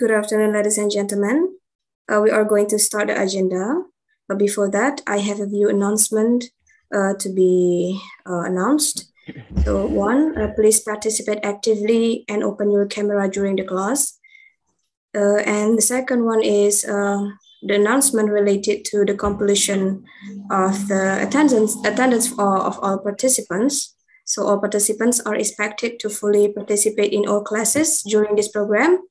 Good afternoon, ladies and gentlemen. Uh, we are going to start the agenda. But before that, I have a few announcement uh, to be uh, announced. So one, uh, please participate actively and open your camera during the class. Uh, and the second one is uh, the announcement related to the completion of the attendance, attendance of, of all participants. So all participants are expected to fully participate in all classes during this program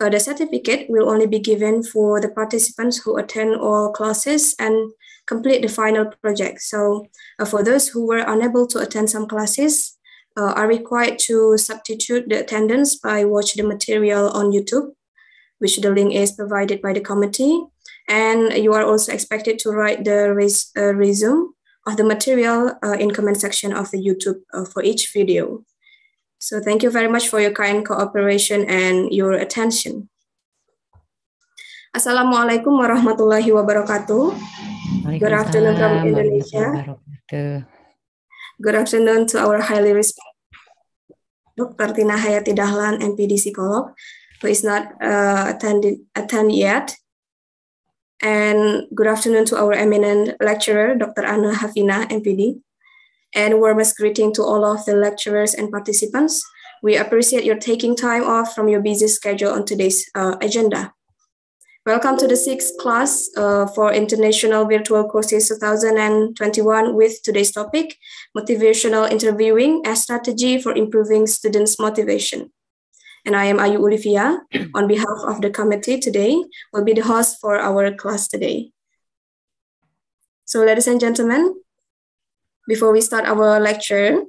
uh, the certificate will only be given for the participants who attend all classes and complete the final project. So uh, for those who were unable to attend some classes uh, are required to substitute the attendance by watch the material on YouTube, which the link is provided by the committee. And you are also expected to write the res uh, resume of the material uh, in comment section of the YouTube uh, for each video. So thank you very much for your kind cooperation and your attention. Assalamualaikum warahmatullahi wabarakatuh. Good afternoon from Indonesia. Good afternoon to our highly respected Dr. Tina Hayati Dahlan, MPD psikolog, who is not uh, attended, attend yet. And good afternoon to our eminent lecturer, Dr. Anna Hafina, MPD. and warmest greeting to all of the lecturers and participants. We appreciate your taking time off from your busy schedule on today's uh, agenda. Welcome to the sixth class uh, for International Virtual Courses 2021 with today's topic, Motivational Interviewing as Strategy for Improving Students' Motivation. And I am Ayu Olivia, On behalf of the committee today, will be the host for our class today. So ladies and gentlemen, before we start our lecture.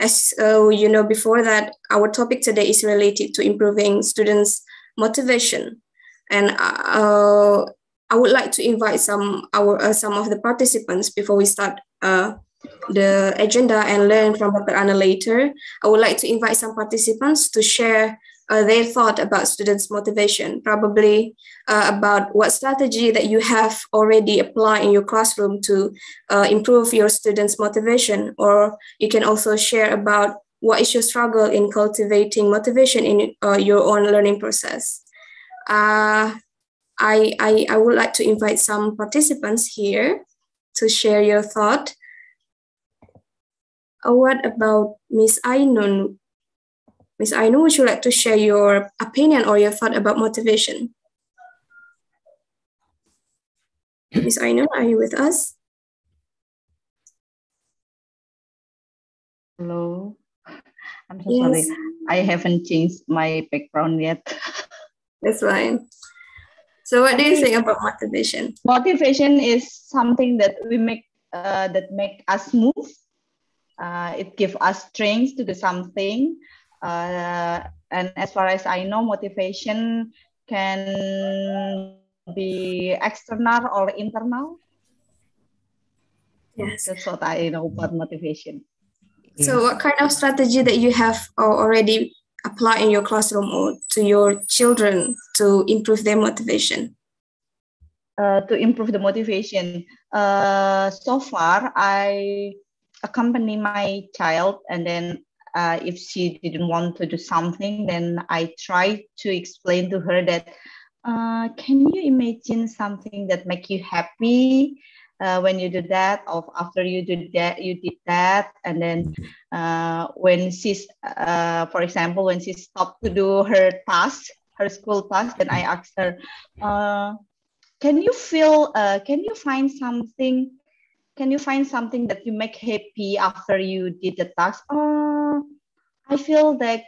As uh, you know, before that, our topic today is related to improving students' motivation. And uh, I would like to invite some our uh, some of the participants before we start uh, the agenda and learn from Dr. Anna later. I would like to invite some participants to share uh, their thought about students' motivation, probably uh, about what strategy that you have already applied in your classroom to uh, improve your students' motivation, or you can also share about what is your struggle in cultivating motivation in uh, your own learning process. Uh, I, I, I would like to invite some participants here to share your thought. Uh, what about Miss Ainun? Ms. Ainu, would you like to share your opinion or your thought about motivation? Ms. Ainu, are you with us? Hello. I'm so yes. sorry. I haven't changed my background yet. That's fine. So what do you think about motivation? Motivation is something that we make uh, that make us move. Uh, it gives us strength to do something. Uh, and as far as I know, motivation can be external or internal. Yes. That's what I know about motivation. So what kind of strategy that you have uh, already applied in your classroom or to your children to improve their motivation? Uh, to improve the motivation. Uh, so far, I accompany my child and then uh, if she didn't want to do something, then I tried to explain to her that, uh, can you imagine something that make you happy uh, when you do that, or after you do that, you did that, and then uh, when she's, uh, for example, when she stopped to do her task, her school task, then I asked her, uh, can you feel, can you find something can you find something that you make happy after you did the task? Oh, I feel that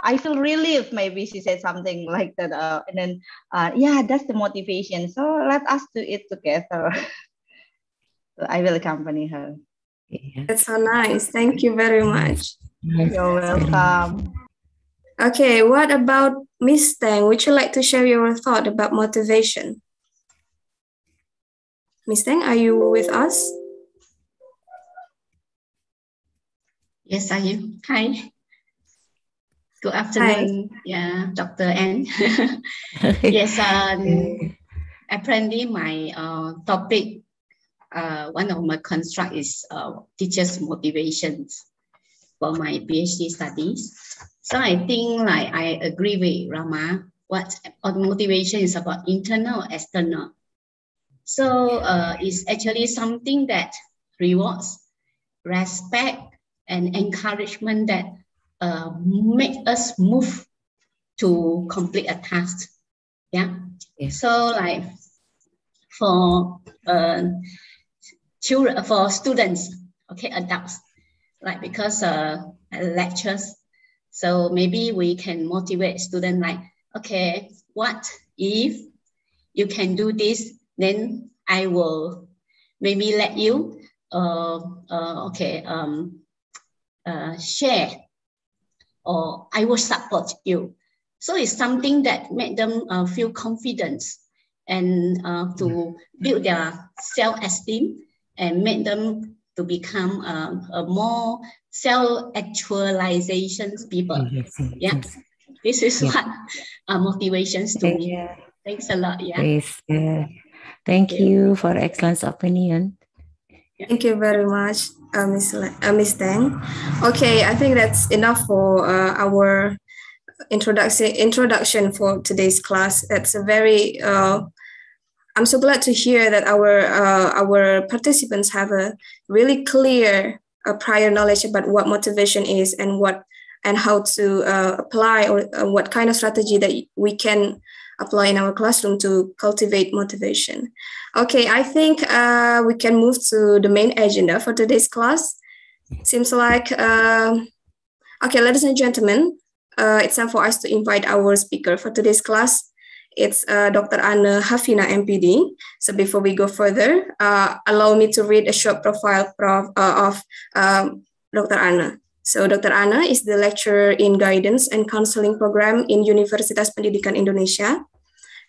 I feel relieved. Maybe she said something like that. Uh, and then, uh, yeah, that's the motivation. So let us do it together. I will accompany her. That's so nice. Thank you very much. You're welcome. Okay, what about Miss Tang? Would you like to share your thought about motivation? Miss Tang, are you with us? Yes, are you? Hi. Good afternoon. Hi. Yeah, Dr. Anne. yes, um, apparently my uh, topic, uh, one of my construct is uh, teachers' motivations for my PhD studies. So I think like I agree with Rama. What motivation is about internal, or external. So uh, it's actually something that rewards respect and encouragement that uh, make us move to complete a task. Yeah. So like for uh, children, for students, okay, adults, like because uh, lectures, so maybe we can motivate students like, okay, what if you can do this, then I will maybe let you, uh, uh okay, um, uh, share or I will support you. So it's something that made them uh, feel confidence and uh, to build their self-esteem and make them to become uh, a more self-actualization people. Yes. Yeah. This is yeah. what uh, motivations to me. Yeah. Thanks a lot. Yeah. Yes. Thank, Thank you. for excellent opinion. Thank you very much uh, Miss uh, Miss Okay, I think that's enough for uh, our introduction introduction for today's class. That's a very uh, I'm so glad to hear that our uh, our participants have a really clear uh, prior knowledge about what motivation is and what and how to apply or what kind of strategy that we can apply in our classroom to cultivate motivation. Okay, I think uh, we can move to the main agenda for today's class. Seems like, uh, okay, ladies and gentlemen, uh, it's time for us to invite our speaker for today's class. It's uh, Dr. Anne Hafina, MPD. So before we go further, uh, allow me to read a short profile uh, of, of um, Dr. Anne. So Dr. Anna is the lecturer in guidance and counseling program in Universitas Pendidikan Indonesia.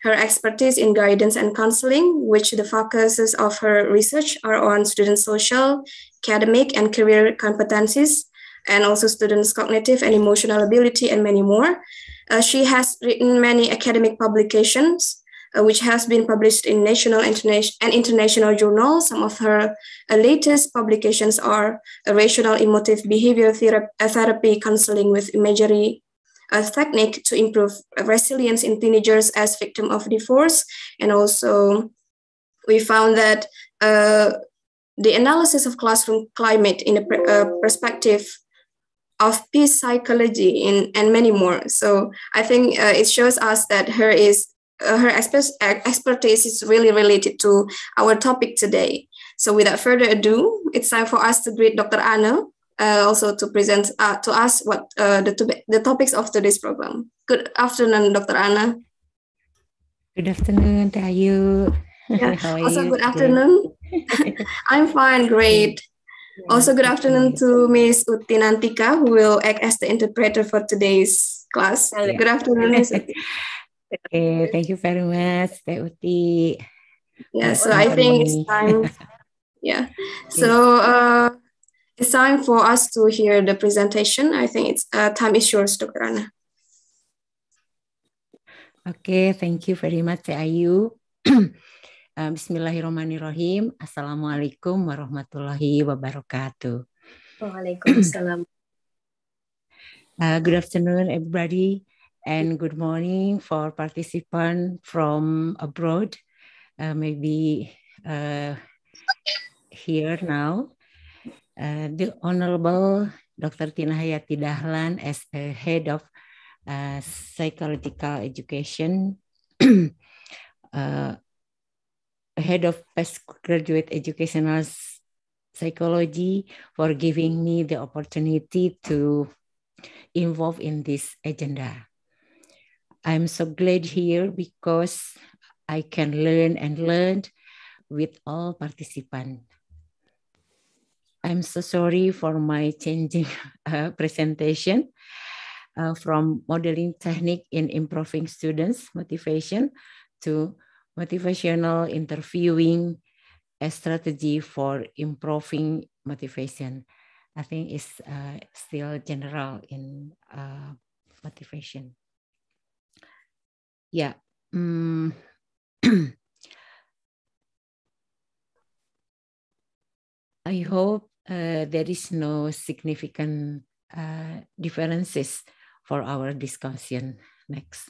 Her expertise in guidance and counseling, which the focuses of her research are on student social, academic, and career competencies, and also students' cognitive and emotional ability, and many more. Uh, she has written many academic publications, uh, which has been published in national and international journals. Some of her uh, latest publications are uh, Rational Emotive Behavior Thera- uh, Therapy Counseling with Imagery a Technique to Improve Resilience in Teenagers as Victim of Divorce. And also, we found that the analysis of classroom climate in a perspective of peace psychology in, and many more. So I think uh, it shows us that her is uh, her expertise is really related to our topic today. So without further ado, it's time for us to greet Dr. Anna, uh, also to present uh, to us what uh, the, to- the topics of today's program. Good afternoon, Dr. Anna. Good afternoon, Dayu. Yeah. also, you? good afternoon. I'm fine, great. Also, good afternoon to Miss Utinantika, who will act as the interpreter for today's class. Good afternoon, Miss Okay, thank you very much, Teuti. Yeah, so I think it's time. yeah, so uh, it's time for us to hear the presentation. I think it's uh, time is yours, Dr. Rana. Okay, thank you very much, Ayu. Uh, bismillahirrahmanirrahim. Assalamualaikum warahmatullahi wabarakatuh. Waalaikumsalam. Uh, good afternoon, everybody. and good morning for participants from abroad, uh, maybe uh, here now. Uh, the Honorable Dr. Tina Hayati Dahlan as the head of uh, psychological education, uh, head of postgraduate educational psychology for giving me the opportunity to involve in this agenda. I'm so glad here because I can learn and learn with all participants. I'm so sorry for my changing uh, presentation uh, from modeling technique in improving students' motivation to motivational interviewing a strategy for improving motivation. I think it's uh, still general in uh, motivation yeah mm. i hope uh, there is no significant uh, differences for our discussion next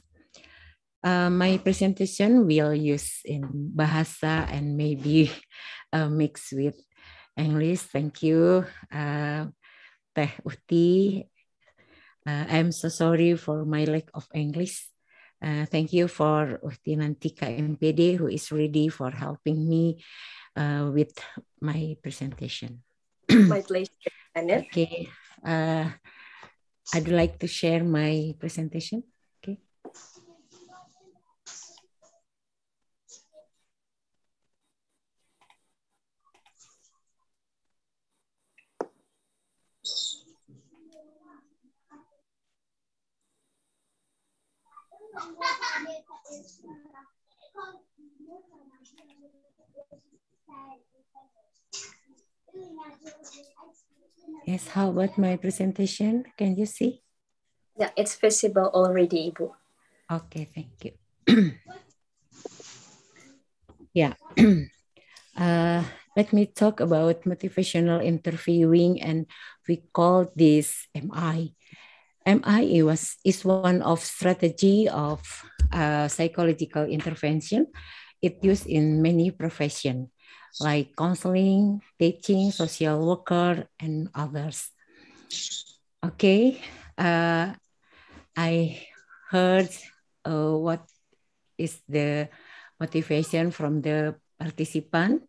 uh, my presentation will use in bahasa and maybe uh, mix with English. Thank you, uh, Teh Uti. Uh, I'm so sorry for my lack of English. Uh, thank you for Tinantika MPD who is ready for helping me uh, with my presentation. my pleasure, Anil. Okay. Uh, I'd like to share my presentation. Yes, how about my presentation? Can you see? Yeah, it's visible already, Ibu. Okay, thank you. yeah. uh, let me talk about motivational interviewing and we call this MI MI was, is one of strategy of uh, psychological intervention. It used in many professions like counseling, teaching, social worker, and others. Okay, uh, I heard uh, what is the motivation from the participant.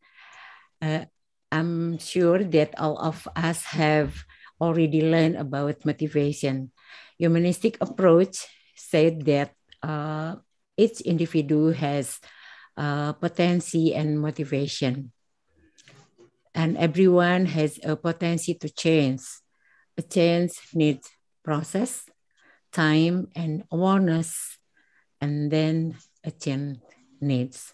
Uh, I'm sure that all of us have already learned about motivation. Humanistic approach said that uh, each individual has uh, potency and motivation, and everyone has a potency to change. A change needs process, time, and awareness, and then a change needs.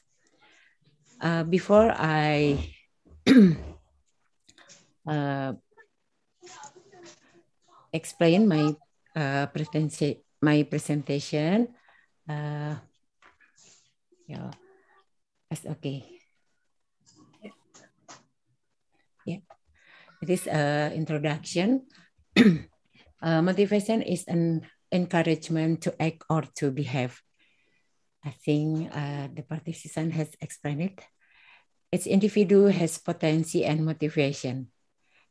Uh, before I uh, explain my uh, my presentation. Uh, yeah, that's okay. Yeah, it is an uh, introduction. uh, motivation is an encouragement to act or to behave. I think uh, the participant has explained it. Each individual has potency and motivation,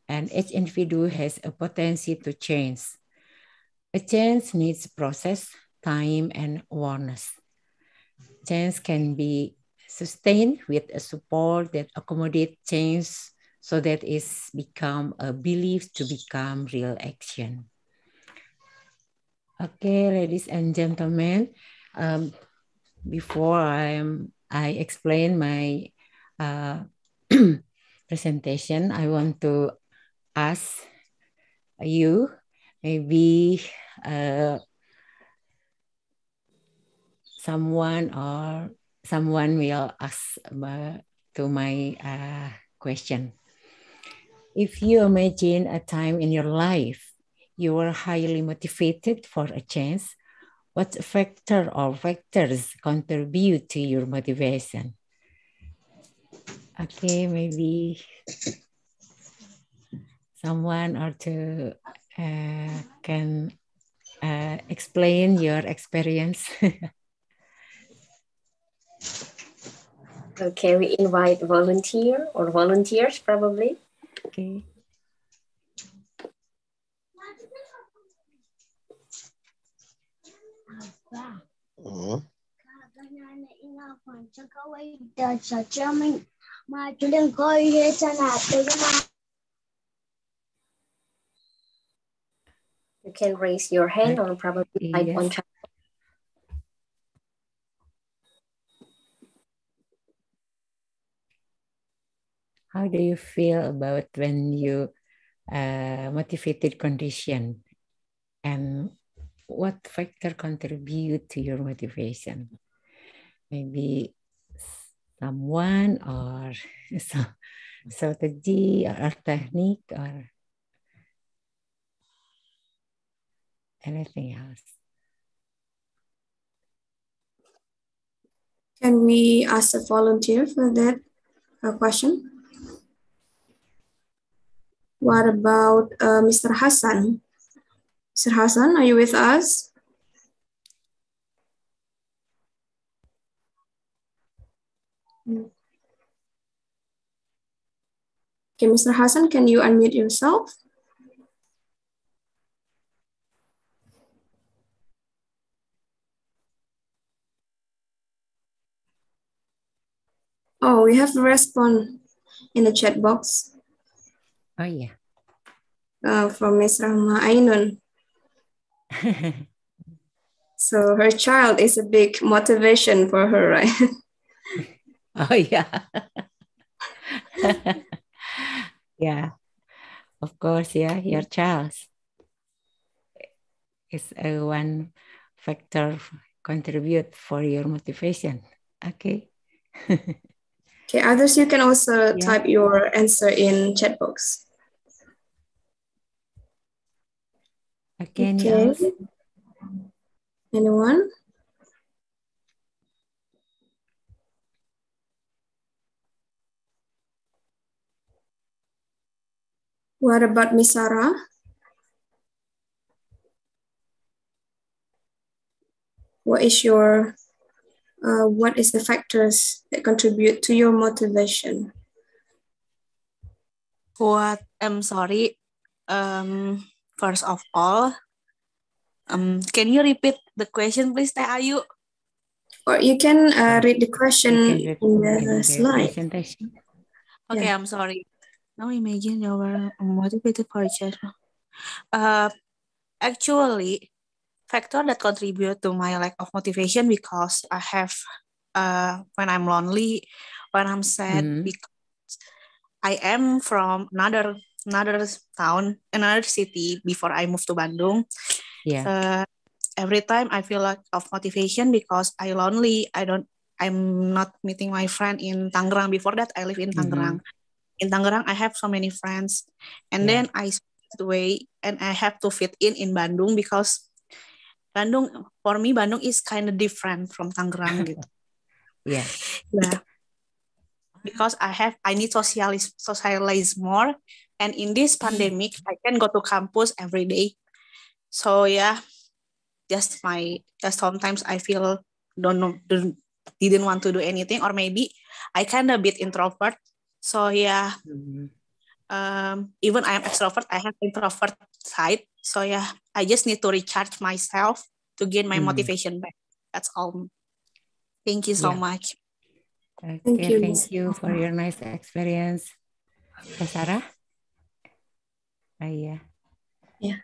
and each individual has a potency to change a change needs process, time, and awareness. Change can be sustained with a support that accommodates change so that it's become a belief to become real action. Okay, ladies and gentlemen, um, before I am I explain my uh, presentation, I want to ask you maybe uh, someone or someone will ask to my uh, question. If you imagine a time in your life you were highly motivated for a change, what factor or factors contribute to your motivation? Okay, maybe someone or two. Uh, can uh, explain your experience. okay, we invite volunteer or volunteers probably. Okay. Uh-huh. You can raise your hand or probably type yes. on chat. How do you feel about when you uh, motivated condition and what factor contribute to your motivation? Maybe someone or the strategy or technique or anything else. Can we ask a volunteer for that uh, question? What about uh, Mr. Hassan? Mr. Hassan, are you with us? Okay, Mr. Hassan, can you unmute yourself? we have a respond in the chat box. Oh, yeah. Uh, from Ms. Rahma Ainun. so her child is a big motivation for her, right? oh, yeah. yeah. Of course, yeah, your child is a one factor contribute for your motivation. Okay. Okay, others, you can also yeah. type your answer in chat box. Again, okay. Anyone? What about Miss Sarah? What is your uh, what is the factors that contribute to your motivation? What I'm um, sorry. Um, first of all, um, can you repeat the question, please, Teh Ayu? Or you can uh, um, read the question in the, slide. Okay, yeah. I'm sorry. Now imagine you were motivated for Uh, actually, factor that contribute to my lack of motivation because I have uh, when I'm lonely, when I'm sad mm. because I am from another another town, another city before I moved to Bandung. Yeah. Uh, every time I feel lack of motivation because I lonely. I don't. I'm not meeting my friend in Tangerang. Before that, I live in mm-hmm. Tangerang. Mm-hmm. In Tangerang, I have so many friends, and yeah. then I way and I have to fit in in Bandung because Bandung for me Bandung is kind of different from Tangerang gitu. yeah. Yeah. Because I have I need socialize socialize more and in this pandemic I can go to campus every day. So yeah, just my just sometimes I feel don't know don't, didn't want to do anything or maybe I kind of bit introvert. So yeah. Mm -hmm. Um, even I am extrovert, I have introvert side. So yeah, I just need to recharge myself to gain my mm. motivation back. That's all. Thank you so yeah. much. Okay, thank you. thank you for your nice experience. Sarah? Ah, oh, yeah. Yeah.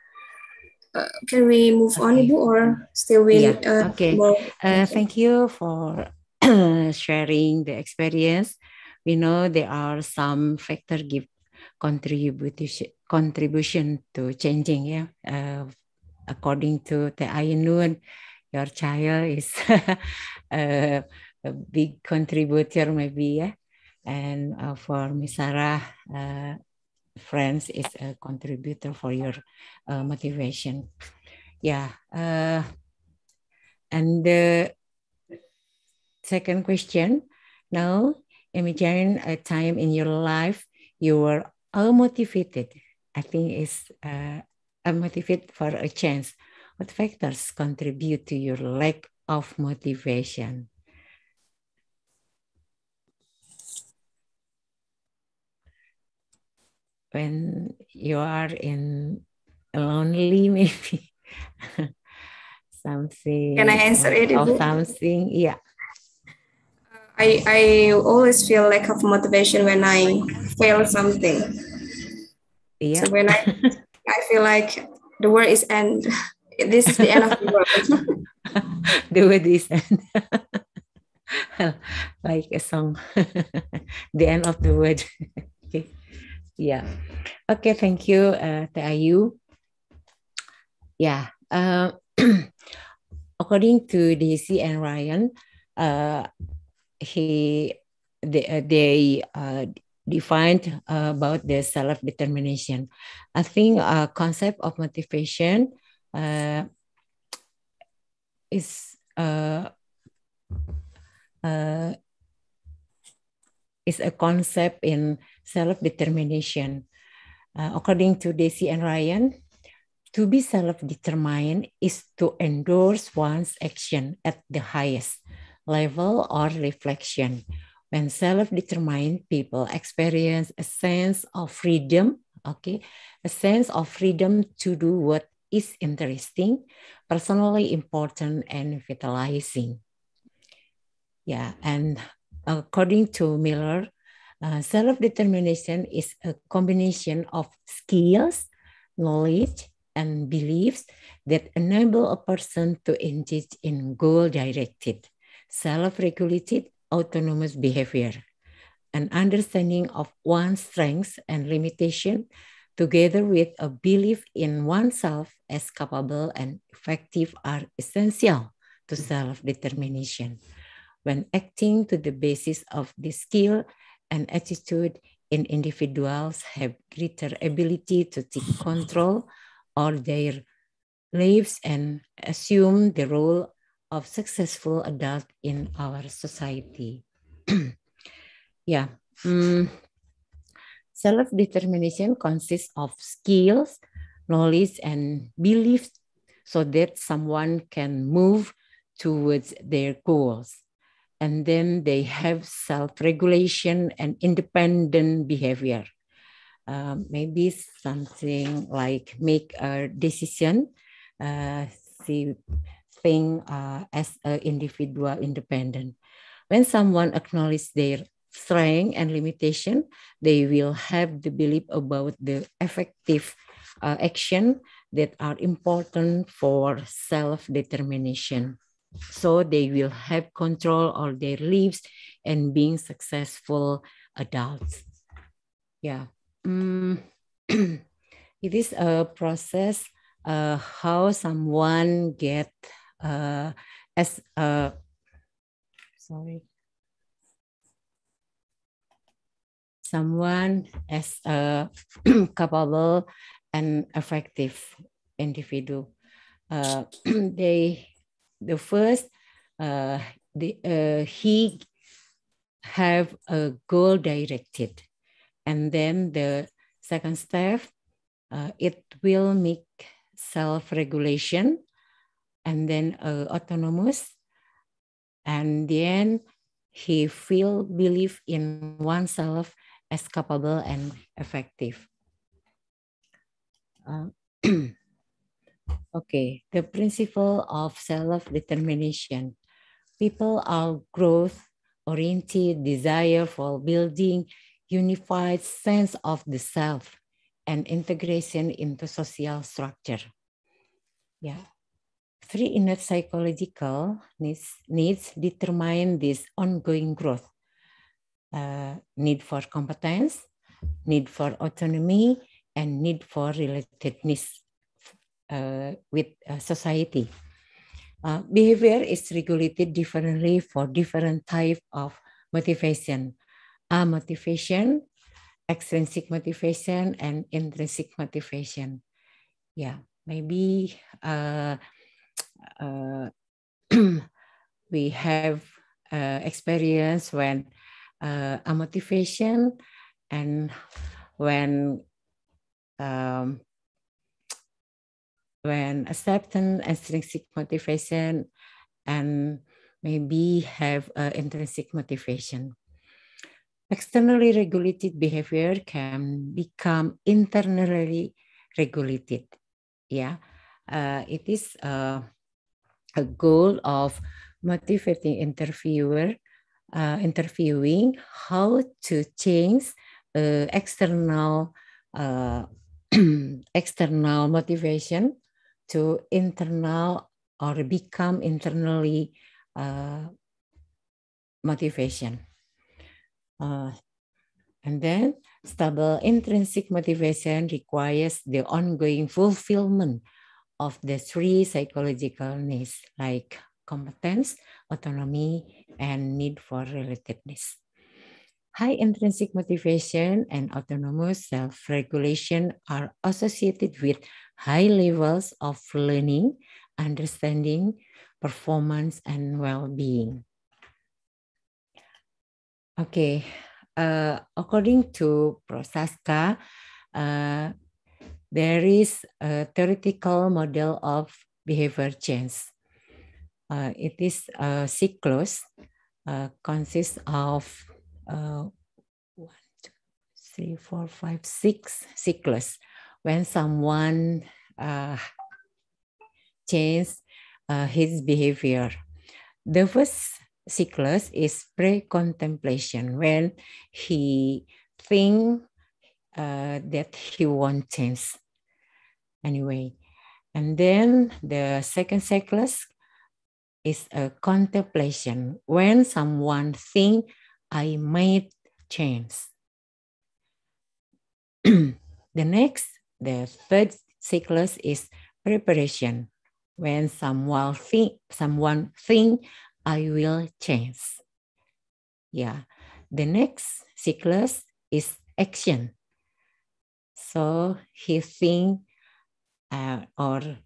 Uh, can we move okay. on, Ibu, or still we? Yeah. Uh, okay. More? Uh, thank you for sharing the experience. We know there are some factor give contribution contribution to changing yeah uh, according to the Ainun, your child is a, uh, a, big contributor maybe yeah and uh, for Misara uh, friends is a contributor for your uh, motivation yeah uh, and the second question now imagine a time in your life you were all motivated I think is uh, a motivate for a chance. What factors contribute to your lack of motivation? When you are in lonely, maybe something. Can I answer it? Or something, yeah. Uh, I, I always feel lack of motivation when I fail something yeah. So when I I feel like the world is end. This is the end of the world. the world is end. like a song. the end of the world. okay. Yeah. Okay. Thank you, uh, Tayu. Yeah. Uh, according to DC and Ryan, uh, he they, uh, they uh, defined uh, about the self-determination. I think uh, concept of motivation uh, is uh, uh, is a concept in self-determination. Uh, according to Daisy and Ryan, to be self-determined is to endorse one's action at the highest level or reflection when self-determined people experience a sense of freedom, okay, a sense of freedom to do what is interesting, personally important, and vitalizing. Yeah, and according to Miller, uh, self-determination is a combination of skills, knowledge, and beliefs that enable a person to engage in goal-directed, self-regulated, autonomous behavior, an understanding of one's strengths and limitation, together with a belief in oneself as capable and effective are essential to self-determination. When acting to the basis of this skill and attitude in individuals have greater ability to take control of their lives and assume the role of successful adult in our society. yeah. Mm. Self determination consists of skills, knowledge, and beliefs so that someone can move towards their goals. And then they have self regulation and independent behavior. Uh, maybe something like make a decision. Uh, developing uh, as an individual independent. When someone acknowledges their strength and limitation, they will have the belief about the effective uh, action that are important for self-determination. So they will have control of their lives and being successful adults. Yeah. Mm. it is a process uh, how someone get uh, as a uh, sorry someone as a capable and effective individual. Uh, they, the first, uh, the, uh, he have a goal directed, and then the second step, uh, it will make self-regulation and then uh, autonomous. And then he feel belief in oneself as capable and effective. Uh, okay, the principle of self-determination. People are growth-oriented desire for building unified sense of the self and integration into social structure. Yeah, three inner psychological needs, needs determine this ongoing growth. Uh, need for competence, need for autonomy, and need for relatedness uh, with uh, society. Uh, behavior is regulated differently for different type of motivation. A motivation, extrinsic motivation, and intrinsic motivation. Yeah, maybe uh, we have uh, experience when uh, a motivation and when um, when acceptance intrinsic motivation and maybe have uh, intrinsic motivation externally regulated behavior can become internally regulated yeah uh, it is uh, a goal of motivating interviewer, uh, interviewing how to change uh, external uh, external motivation to internal or become internally uh, motivation. Uh, and then stable intrinsic motivation requires the ongoing fulfillment of the three psychological needs like competence, autonomy, and need for relatedness. High intrinsic motivation and autonomous self-regulation are associated with high levels of learning, understanding, performance, and well-being. Okay, uh, according to Prosaska, uh, there is a theoretical model of behavior change. Uh, it is a cyclus uh, consists of uh, one, two, three, four, five, six cyclus. When someone uh, changes uh, his behavior, the first cyclus is pre-contemplation when he think uh, that he won't change anyway. And then the second cyclus is a contemplation when someone think I made change. the next, the third cyclus is preparation. When someone think someone think I will change. Yeah. The next cyclus is action. So he think uh, or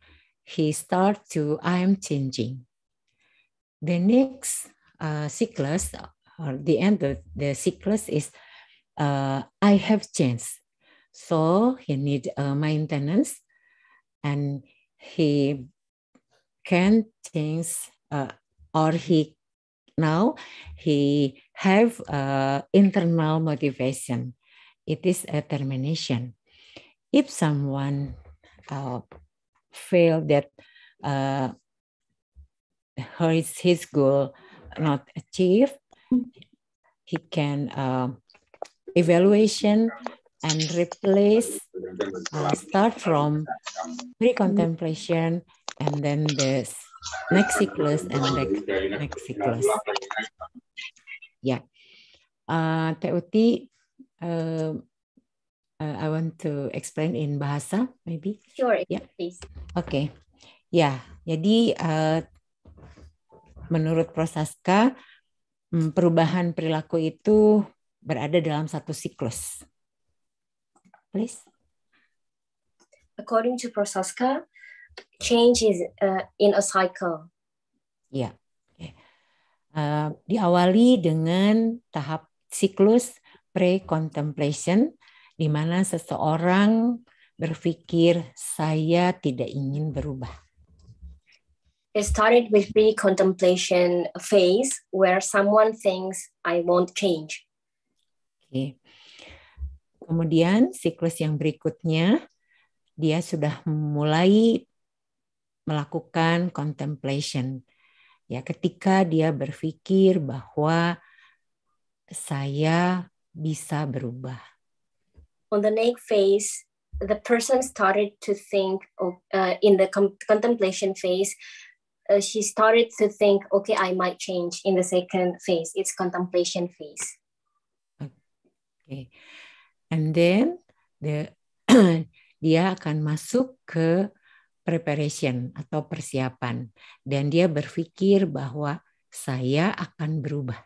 he start to I am changing. The next uh, cyclus or the end of the cyclus is uh, I have changed. So he need uh, maintenance and he can change uh, or he now he have uh, internal motivation. It is a termination. If someone uh, feel that uh, his, his goal not achieved, he can uh, evaluation and replace, uh, start from pre-contemplation and then the next sequence and the next sequence. Yeah. Uh, TOT, um, uh, I want to explain in bahasa maybe. Sure, yeah. please. Okay. yeah. jadi uh, menurut Prosaska hmm, perubahan perilaku itu berada dalam satu siklus. Please. According to Prosaska, change is uh, in a cycle. Ya. Yeah. Uh, diawali dengan tahap siklus pre-contemplation di mana seseorang berpikir saya tidak ingin berubah. It started with the contemplation phase where someone thinks I won't change. Okay. Kemudian siklus yang berikutnya dia sudah mulai melakukan contemplation. Ya, ketika dia berpikir bahwa saya bisa berubah. On the next phase, the person started to think of, uh, in the contemplation phase uh, she started to think, okay, I might change in the second phase. It's contemplation phase. Okay. And then the dia akan masuk ke preparation atau persiapan dan dia berpikir bahwa saya akan berubah.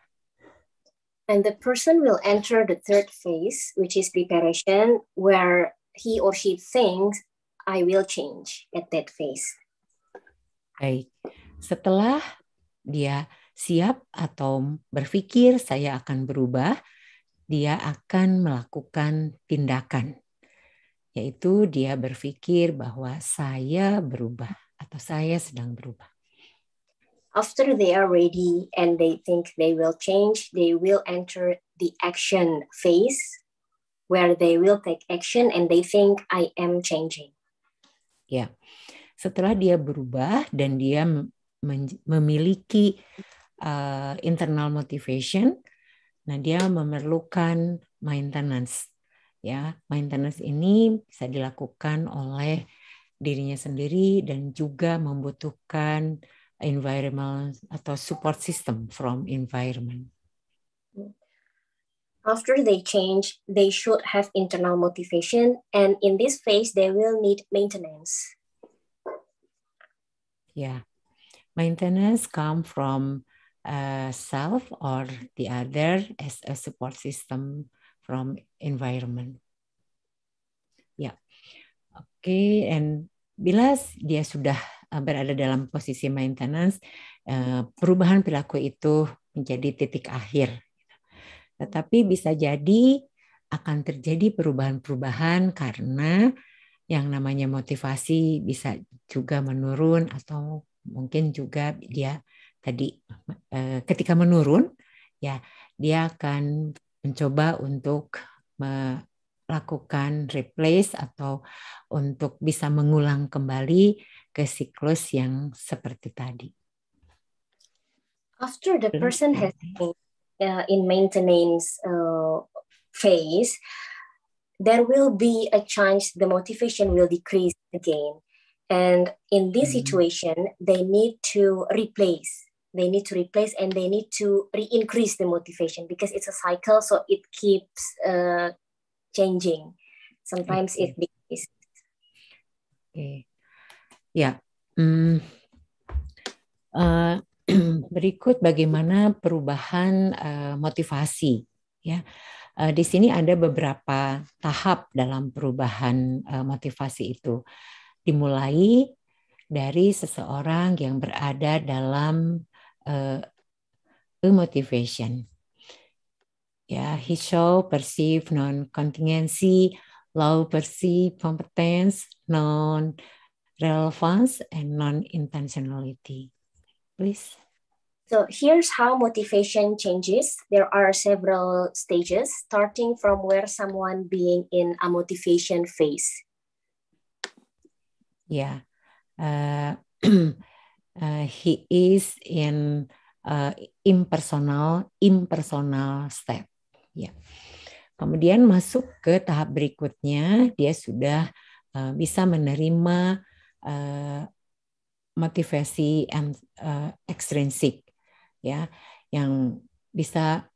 And the person will enter the third phase which is preparation where he or she thinks I will change at that phase. Baik. Setelah dia siap atau berpikir saya akan berubah, dia akan melakukan tindakan. Yaitu dia berpikir bahwa saya berubah atau saya sedang berubah. After they are ready and they think they will change, they will enter the action phase where they will take action and they think I am changing. Ya. Yeah setelah dia berubah dan dia memiliki uh, internal motivation, nah dia memerlukan maintenance. Ya, maintenance ini bisa dilakukan oleh dirinya sendiri dan juga membutuhkan environment atau support system from environment. After they change, they should have internal motivation, and in this phase, they will need maintenance yeah maintenance come from uh, self or the other as a support system from environment yeah. oke okay, and bila dia sudah uh, berada dalam posisi maintenance uh, perubahan perilaku itu menjadi titik akhir tetapi bisa jadi akan terjadi perubahan-perubahan karena yang namanya motivasi bisa juga menurun atau mungkin juga dia tadi eh, ketika menurun ya dia akan mencoba untuk melakukan replace atau untuk bisa mengulang kembali ke siklus yang seperti tadi. After the person has been eh, in maintenance eh, phase, there will be a chance the motivation will decrease again. And in this mm-hmm. situation, they need to replace. They need to replace and they need to re increase the motivation because it's a cycle, so it keeps uh, changing. Sometimes okay. it decreases. Okay. Ya. Yeah. Mm. Uh, berikut bagaimana perubahan uh, motivasi ya uh, di sini ada beberapa tahap dalam perubahan uh, motivasi itu. Dimulai dari seseorang yang berada dalam uh, motivation. Ya, he show perceive non-contingency, low perceive competence, non-relevance, and non-intentionality. Please. So here's how motivation changes. There are several stages, starting from where someone being in a motivation phase. Yeah, uh, uh, he is in uh, impersonal impersonal step. Yeah. Kemudian masuk ke tahap berikutnya, dia sudah uh, bisa menerima uh, motivasi and, uh, extrinsic ya yang bisa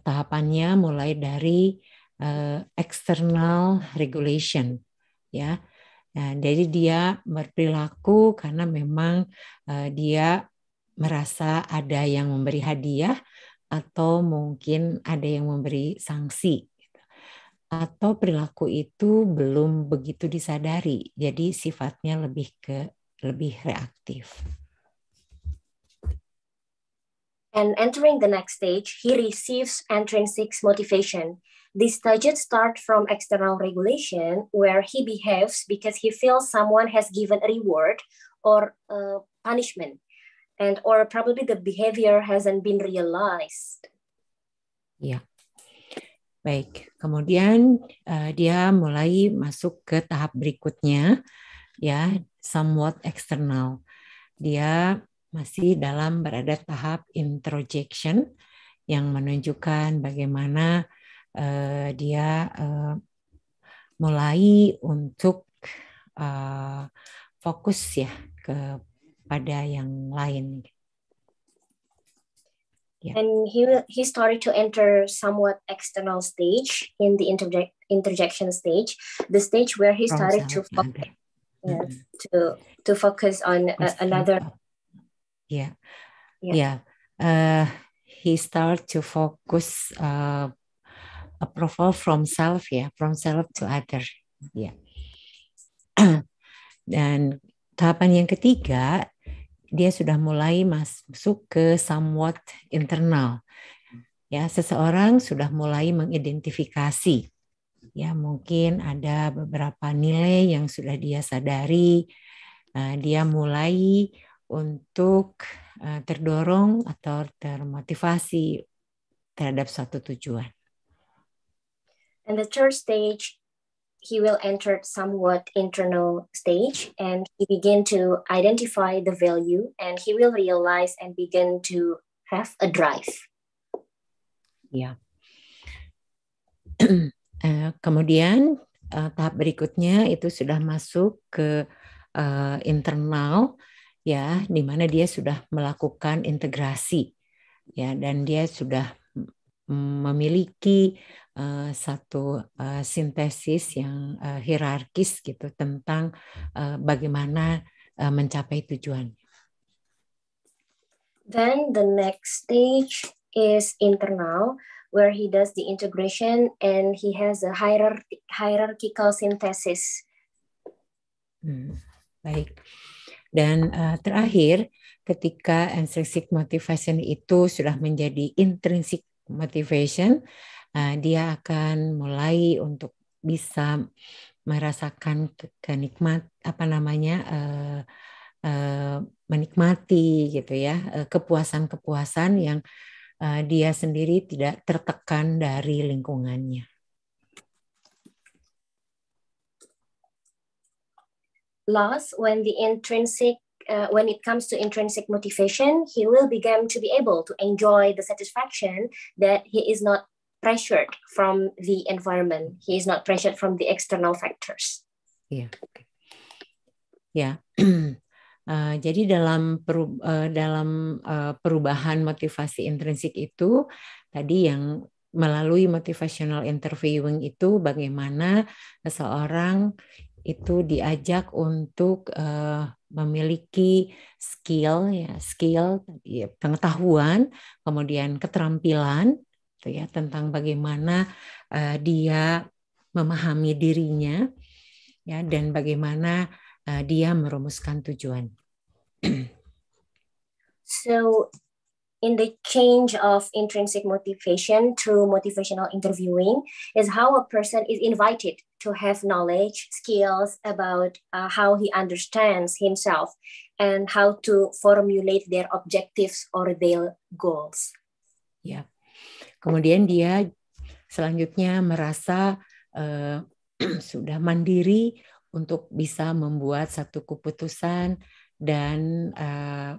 tahapannya mulai dari uh, external regulation ya nah, jadi dia berperilaku karena memang uh, dia merasa ada yang memberi hadiah atau mungkin ada yang memberi sanksi gitu. atau perilaku itu belum begitu disadari jadi sifatnya lebih ke lebih reaktif. And entering the next stage, he receives intrinsic motivation. This stage starts from external regulation, where he behaves because he feels someone has given a reward or a punishment, and or probably the behavior hasn't been realized. Ya, yeah. baik. Kemudian uh, dia mulai masuk ke tahap berikutnya, ya, somewhat external. Dia masih dalam berada tahap introjection yang menunjukkan bagaimana uh, dia uh, mulai untuk uh, fokus ya kepada yang lain. Yeah. And he he started to enter somewhat external stage in the interject, interjection stage, the stage where he oh, started to focus, yeah, mm -hmm. to to focus on a, uh, another yeah yeah, yeah. Uh, he start to focus uh, eh, approval from self ya yeah, from self to other ya yeah. dan tahapan yang ketiga dia sudah mulai masuk ke somewhat internal ya seseorang sudah mulai mengidentifikasi ya mungkin ada beberapa nilai yang sudah dia sadari uh, dia mulai untuk eh, terdorong atau termotivasi terhadap suatu tujuan. And the third stage, he will enter somewhat internal stage and he begin to identify the value and he will realize and begin to have a drive. Ya. uh, kemudian uh, tahap berikutnya itu sudah masuk ke uh, internal ya di mana dia sudah melakukan integrasi ya dan dia sudah memiliki uh, satu uh, sintesis yang uh, hierarkis gitu tentang uh, bagaimana uh, mencapai tujuan. Then the next stage is internal where he does the integration and he has a hierarchical synthesis. Hmm, baik. Dan uh, terakhir, ketika intrinsic motivation itu sudah menjadi intrinsic motivation, uh, dia akan mulai untuk bisa merasakan kenikmat apa namanya uh, uh, menikmati gitu ya kepuasan-kepuasan yang uh, dia sendiri tidak tertekan dari lingkungannya. loss when the intrinsic uh, when it comes to intrinsic motivation, he will begin to be able to enjoy the satisfaction that he is not pressured from the environment. He is not pressured from the external factors. Iya, okay. Yeah. Ya, uh, jadi dalam peru, uh, dalam uh, perubahan motivasi intrinsik itu tadi yang melalui motivational interviewing itu bagaimana seseorang itu diajak untuk uh, memiliki skill ya skill ya, pengetahuan kemudian keterampilan gitu ya tentang bagaimana uh, dia memahami dirinya ya dan bagaimana uh, dia merumuskan tujuan. so in the change of intrinsic motivation through motivational interviewing is how a person is invited to have knowledge, skills about uh, how he understands himself and how to formulate their objectives or their goals. Ya. Kemudian dia selanjutnya merasa uh, sudah mandiri untuk bisa membuat satu keputusan dan uh,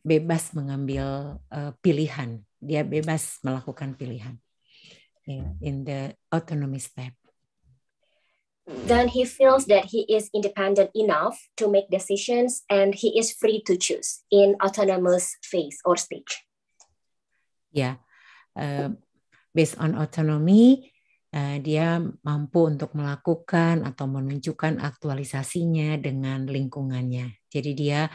bebas mengambil uh, pilihan. Dia bebas melakukan pilihan in, ya, in the autonomy step. Hmm. then he feels that he is independent enough to make decisions and he is free to choose in autonomous phase or stage. yeah. Ya, uh, based on autonomy, uh, dia mampu untuk melakukan atau menunjukkan aktualisasinya dengan lingkungannya. Jadi dia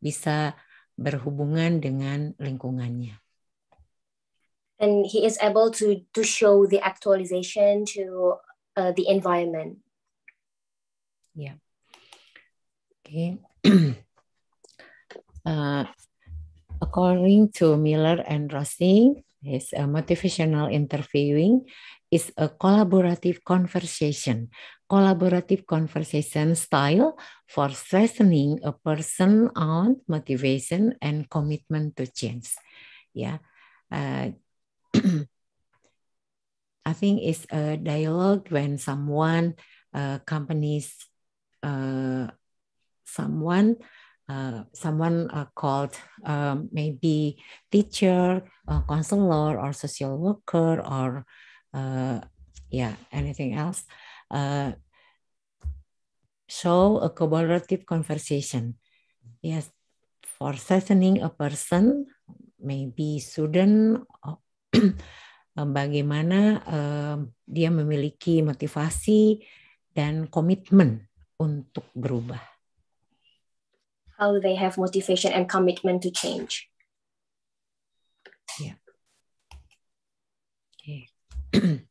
bisa berhubungan dengan lingkungannya. And he is able to to show the actualization to uh, the environment Yeah. Okay. uh, according to Miller and Rossing, his uh, motivational interviewing is a collaborative conversation, collaborative conversation style for strengthening a person on motivation and commitment to change. Yeah. Uh, I think it's a dialogue when someone uh, companies Uh, someone uh, someone uh, called um, maybe teacher, uh, counselor, or social worker, or uh, yeah, anything else. Uh, show a collaborative conversation. Yes, for sessioning a person, maybe student, uh, bagaimana uh, dia memiliki motivasi dan komitmen untuk berubah. How they have motivation and commitment to change. Ya. Okay.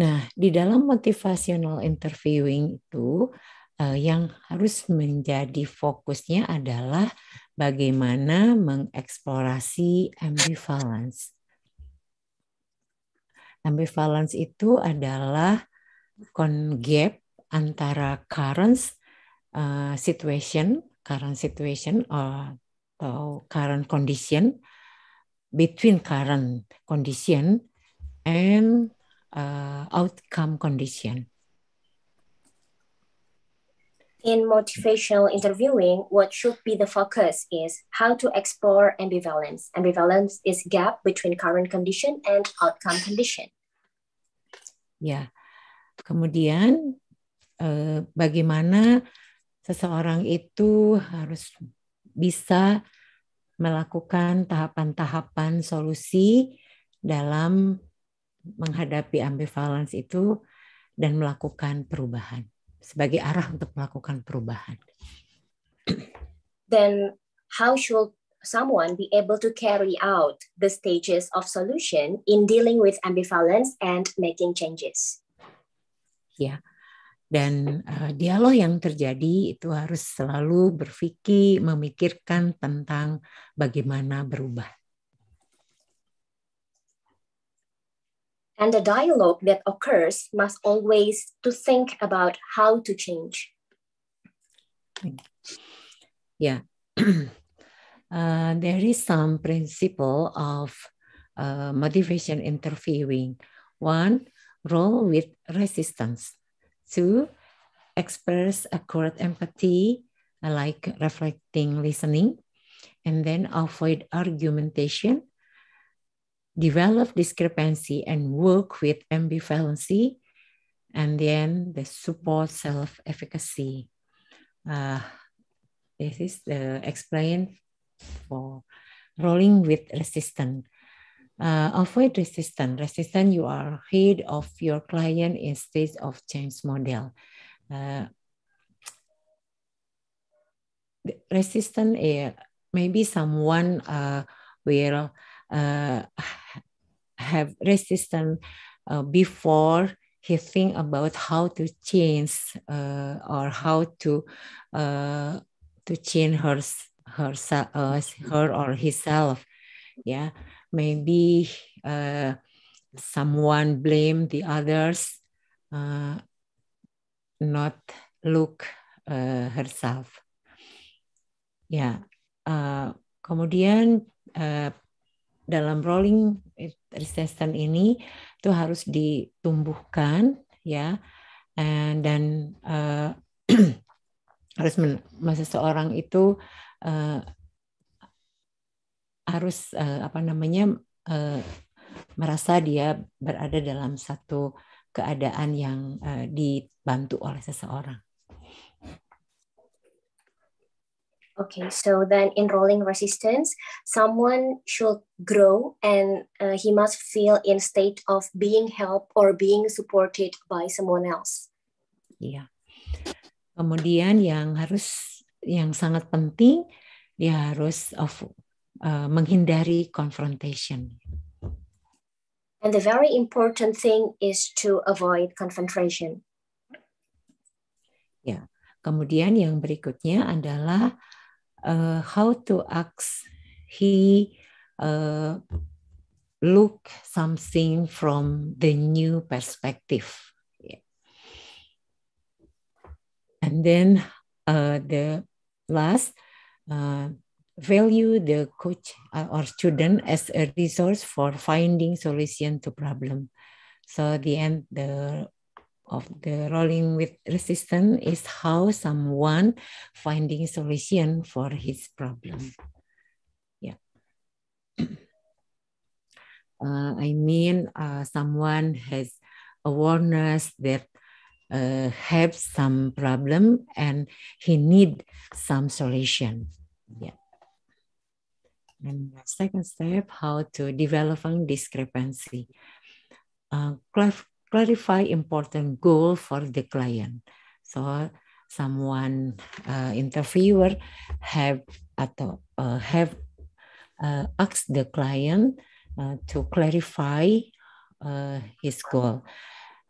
nah, di dalam motivational interviewing itu eh, yang harus menjadi fokusnya adalah bagaimana mengeksplorasi ambivalence. Ambivalence itu adalah kon gap antara current uh, situation, current situation or, uh, atau current condition, between current condition and uh, outcome condition. In motivational interviewing, what should be the focus is how to explore ambivalence. Ambivalence is gap between current condition and outcome condition. Ya, kemudian Eh, bagaimana seseorang itu harus bisa melakukan tahapan-tahapan solusi dalam menghadapi ambivalence itu dan melakukan perubahan sebagai arah untuk melakukan perubahan. Then how should someone be able to carry out the stages of solution in dealing with ambivalence and making changes? Ya. Yeah dan uh, eh, dialog yang terjadi itu harus selalu berfikir, memikirkan tentang bagaimana berubah. And the dialogue that occurs must always to think about how to change. Yeah. Ya. Eh, uh, there is some principle of uh, motivation interviewing. One, role with resistance. to express accord empathy, like reflecting listening, and then avoid argumentation, develop discrepancy, and work with ambivalency, and then the support self efficacy. Uh, this is the explain for rolling with resistance. Uh, avoid resistance. Resistance, you are ahead of your client in stage of change model. Uh, resistance is eh, maybe someone uh, will uh, have resistance uh, before he think about how to change uh, or how to uh, to change her, her, uh, her or himself yeah maybe uh, someone blame the others uh, not look uh, herself ya uh, kemudian uh, dalam rolling resistance ini itu harus ditumbuhkan ya yeah. dan uh, harus men- seseorang itu uh, harus uh, apa namanya uh, merasa dia berada dalam satu keadaan yang uh, dibantu oleh seseorang. Okay, so then enrolling resistance, someone should grow and uh, he must feel in state of being helped or being supported by someone else. Iya. Kemudian yang harus yang sangat penting dia harus of Eh, menghindari confrontation. And the very important thing is to avoid confrontation. Ya, yeah. kemudian yang berikutnya adalah uh, how to ask he uh, look something from the new perspective. Yeah. And then uh, the last uh, value the coach or student as a resource for finding solution to problem. So the end the of the rolling with resistance is how someone finding solution for his problem. Yeah. Uh, I mean, uh, someone has awareness that uh, have some problem and he need some solution. Yeah. And the second step, how to develop a discrepancy. Uh, clarify important goal for the client. So someone uh, interviewer have atau uh, have uh, asked the client uh, to clarify uh, his goal.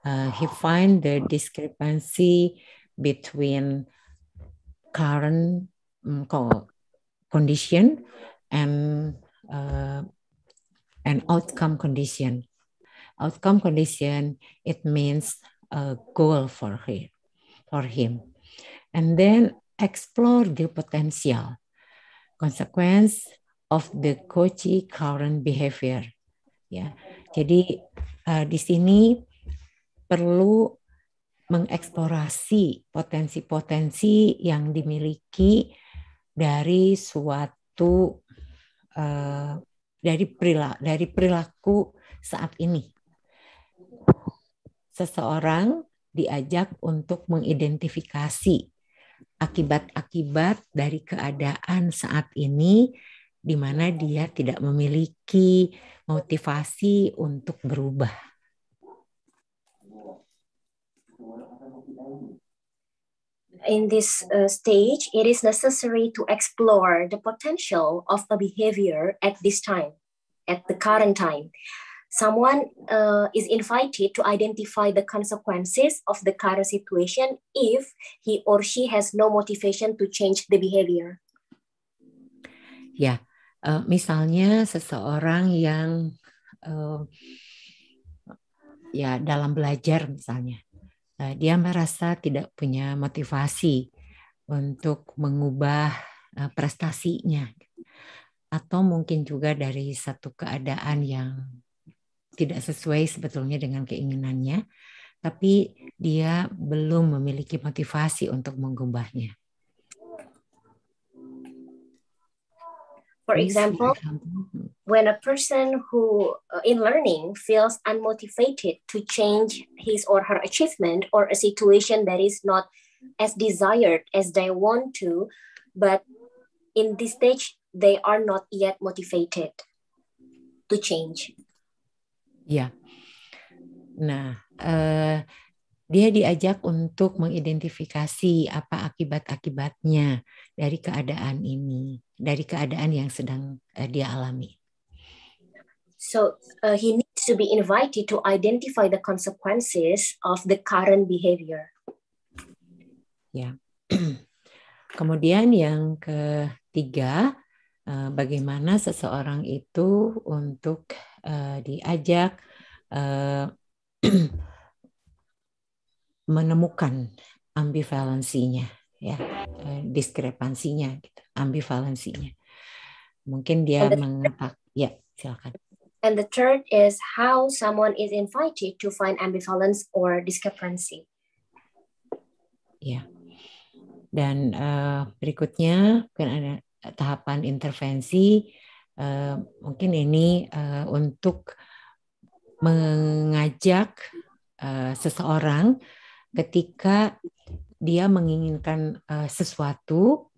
Uh, he find the discrepancy between current um, condition and uh, an outcome condition. Outcome condition it means a goal for him, for him, and then explore the potential consequence of the coachy current behavior. Ya, jadi uh, di sini perlu mengeksplorasi potensi-potensi yang dimiliki dari suatu Eh, dari perilaku dari perilaku saat ini. Seseorang diajak untuk mengidentifikasi akibat-akibat dari keadaan saat ini di mana dia tidak memiliki motivasi untuk berubah. in this uh, stage, it is necessary to explore the potential of a behavior at this time, at the current time. Someone uh, is invited to identify the consequences of the current situation if he or she has no motivation to change the behavior. Ya, uh, misalnya seseorang yang uh, ya dalam belajar misalnya Eh, dia merasa tidak punya motivasi untuk mengubah eh, prestasinya atau mungkin juga dari satu keadaan yang tidak sesuai sebetulnya dengan keinginannya tapi dia belum memiliki motivasi untuk mengubahnya For example, mm-hmm. when a person who uh, in learning feels unmotivated to change his or her achievement or a situation that is not as desired as they want to, but in this stage, they are not yet motivated to change. Yeah. Nah, uh, dia diajak untuk mengidentifikasi apa akibat-akibatnya dari keadaan ini, dari keadaan yang sedang uh, dia alami. So uh, he needs to be invited to identify the consequences of the current behavior. Ya. Kemudian yang ketiga, uh, bagaimana seseorang itu untuk uh, diajak uh, menemukan ambivalensinya ya eh, diskrepansinya gitu, ambivalensinya mungkin dia mengepak ya silakan and the third is how someone is invited to find ambivalence or discrepancy ya dan uh, berikutnya mungkin ada tahapan intervensi uh, mungkin ini uh, untuk mengajak uh, seseorang ketika dia menginginkan uh, sesuatu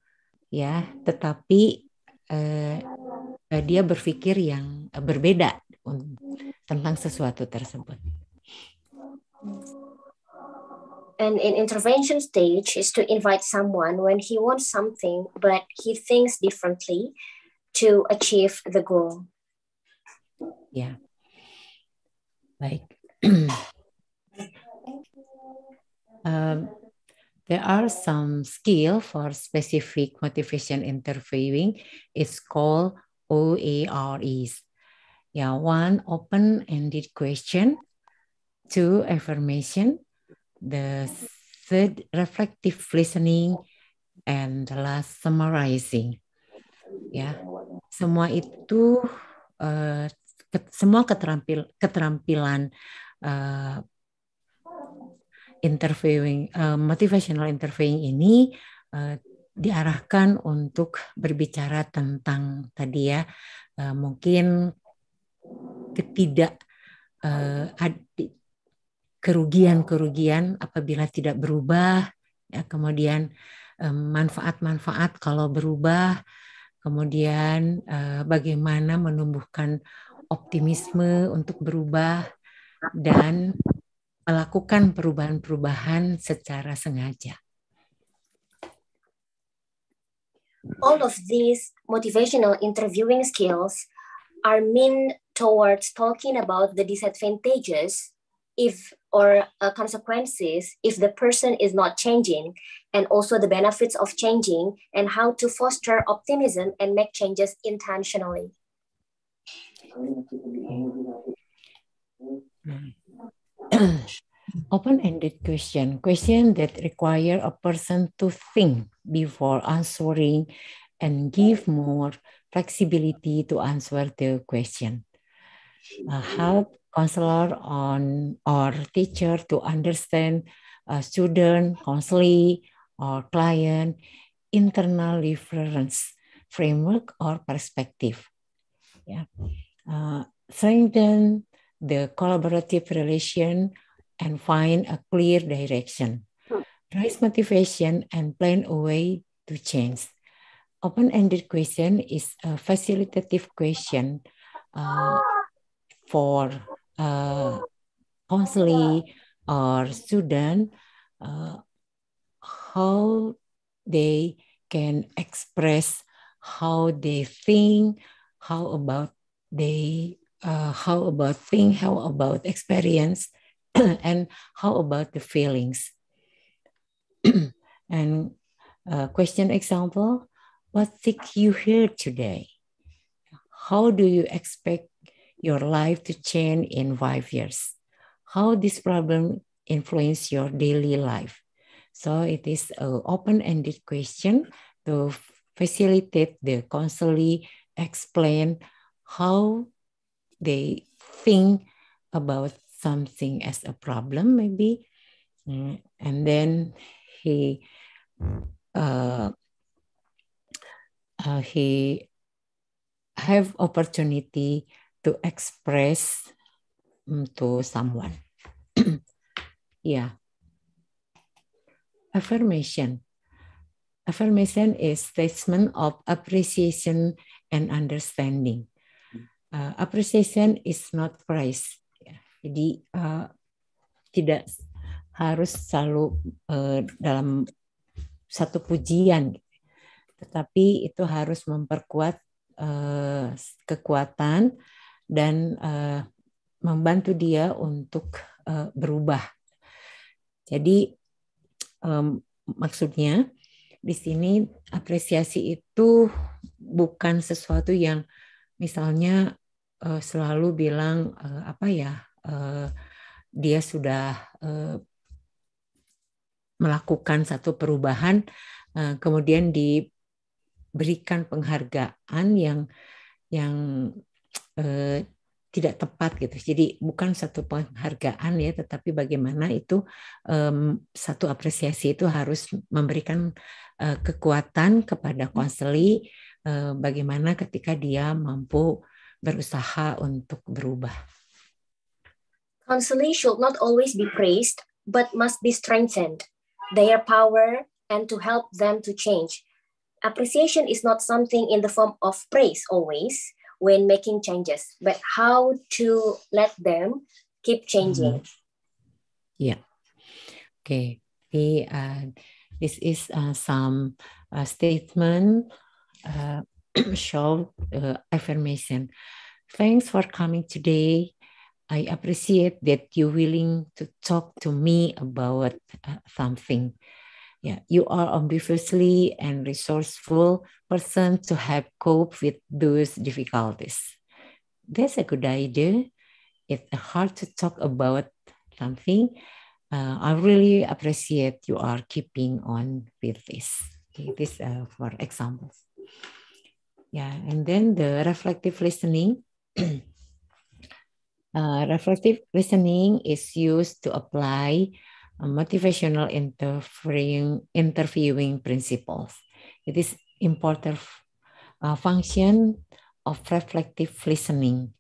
ya tetapi uh, dia berpikir yang berbeda tentang sesuatu tersebut and in intervention stage is to invite someone when he wants something but he thinks differently to achieve the goal ya yeah. baik um, there are some skill for specific motivation interviewing. It's called OAREs. Yeah, one open-ended question, two affirmation, the third reflective listening, and the last summarizing. Ya, yeah. semua itu uh, ke, semua keterampil, keterampilan uh, interviewing uh, motivational interviewing ini uh, diarahkan untuk berbicara tentang tadi ya uh, mungkin ketidak uh, kerugian-kerugian apabila tidak berubah ya kemudian manfaat-manfaat um, kalau berubah kemudian uh, bagaimana menumbuhkan optimisme untuk berubah dan melakukan perubahan-perubahan secara sengaja. All of these motivational interviewing skills are meant towards talking about the disadvantages if or uh, consequences if the person is not changing and also the benefits of changing and how to foster optimism and make changes intentionally. Hmm. open-ended question, question that require a person to think before answering and give more flexibility to answer the question. Uh, help counselor on or teacher to understand a student, counselee, or client internal reference framework or perspective. Yeah. Uh, strengthen the collaborative relation and find a clear direction. Raise motivation and plan a way to change. Open-ended question is a facilitative question uh, for uh, counselee or student uh, how they can express how they think, how about they uh, how about think, how about experience, and how about the feelings. and uh, question example, what think you hear today? How do you expect your life to change in five years? How this problem influence your daily life? So it is an open-ended question to facilitate the counselee explain how they think about something as a problem maybe mm, and then he uh, uh, he have opportunity to express um, to someone yeah affirmation affirmation is statement of appreciation and understanding uh, appreciation is not price. Ya. Jadi uh, tidak harus selalu uh, dalam satu pujian, tetapi itu harus memperkuat uh, kekuatan dan uh, membantu dia untuk uh, berubah. Jadi um, maksudnya di sini apresiasi itu bukan sesuatu yang misalnya uh, selalu bilang uh, apa ya uh, dia sudah uh, melakukan satu perubahan uh, kemudian diberikan penghargaan yang yang uh, tidak tepat gitu. Jadi bukan satu penghargaan ya, tetapi bagaimana itu um, satu apresiasi itu harus memberikan uh, kekuatan kepada hmm. konseli bagaimana ketika dia mampu berusaha untuk berubah. Counseling should not always be praised, but must be strengthened. Their power and to help them to change. Appreciation is not something in the form of praise always when making changes, but how to let them keep changing. Mm-hmm. Yeah. Okay. The, uh, this is uh, some uh, statement uh, show uh, affirmation. Thanks for coming today. I appreciate that you're willing to talk to me about uh, something. Yeah, you are obviously and resourceful person to help cope with those difficulties. That's a good idea. It's hard to talk about something. Uh, I really appreciate you are keeping on with this. Okay, this uh, for examples yeah and then the reflective listening uh, reflective listening is used to apply motivational interviewing, interviewing principles it is important uh, function of reflective listening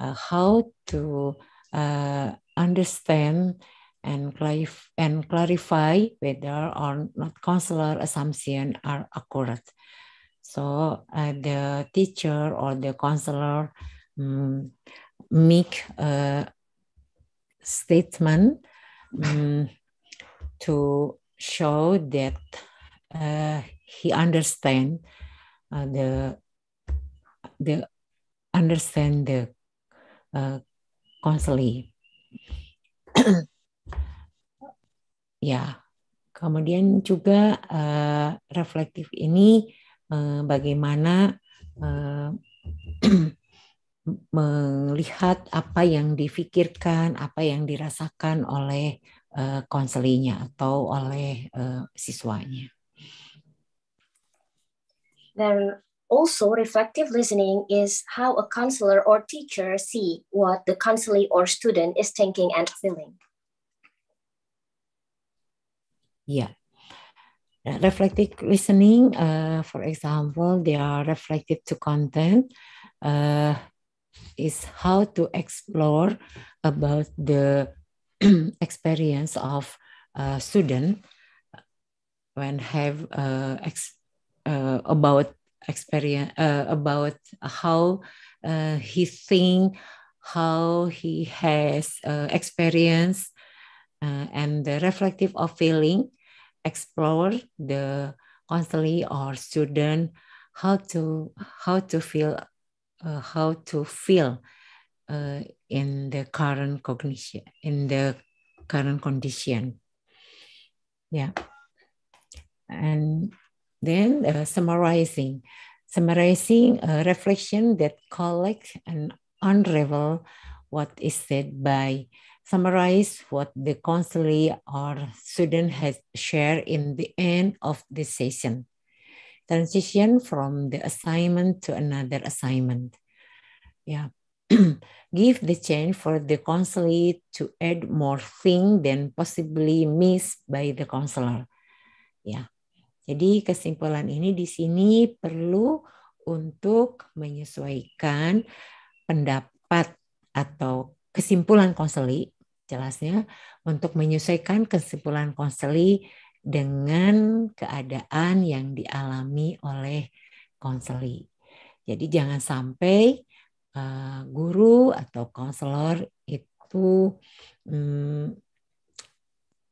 uh, how to uh, understand and, clarif- and clarify whether or not counselor assumptions are accurate so uh, the teacher or the counselor um, make a statement um, to show that uh, he understand uh, the the understand the uh, counseling. ya, kemudian juga uh, reflektif ini Eh, bagaimana eh, melihat apa yang difikirkan, apa yang dirasakan oleh eh, konselinya atau oleh siswanya. Then also reflective listening is how a counselor or teacher see what the counselee or student is thinking and feeling. Ya, reflective listening, uh, for example, they are reflective to content, uh, is how to explore about the experience of a student when have uh, ex uh, about experience uh, about how uh, he think how he has uh, experience uh, and the reflective of feeling explore the counselee or student how to how to feel uh, how to feel uh, in the current cognition in the current condition yeah and then uh, summarizing summarizing a uh, reflection that collect and unravel what is said by summarize what the counselee or student has shared in the end of the session. Transition from the assignment to another assignment. Yeah. Give the chance for the counselee to add more thing than possibly missed by the counselor. Yeah, Jadi kesimpulan ini di sini perlu untuk menyesuaikan pendapat atau kesimpulan konseli jelasnya untuk menyesuaikan kesimpulan konseli dengan keadaan yang dialami oleh konseli. Jadi jangan sampai uh, guru atau konselor itu um,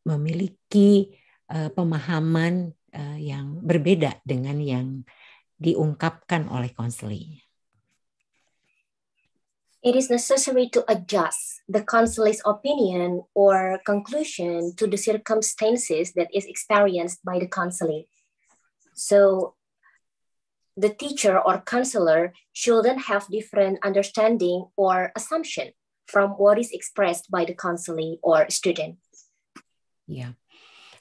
memiliki uh, pemahaman uh, yang berbeda dengan yang diungkapkan oleh konselinya. it is necessary to adjust the counselor's opinion or conclusion to the circumstances that is experienced by the consulate. So the teacher or counselor shouldn't have different understanding or assumption from what is expressed by the counseling or student. Yeah.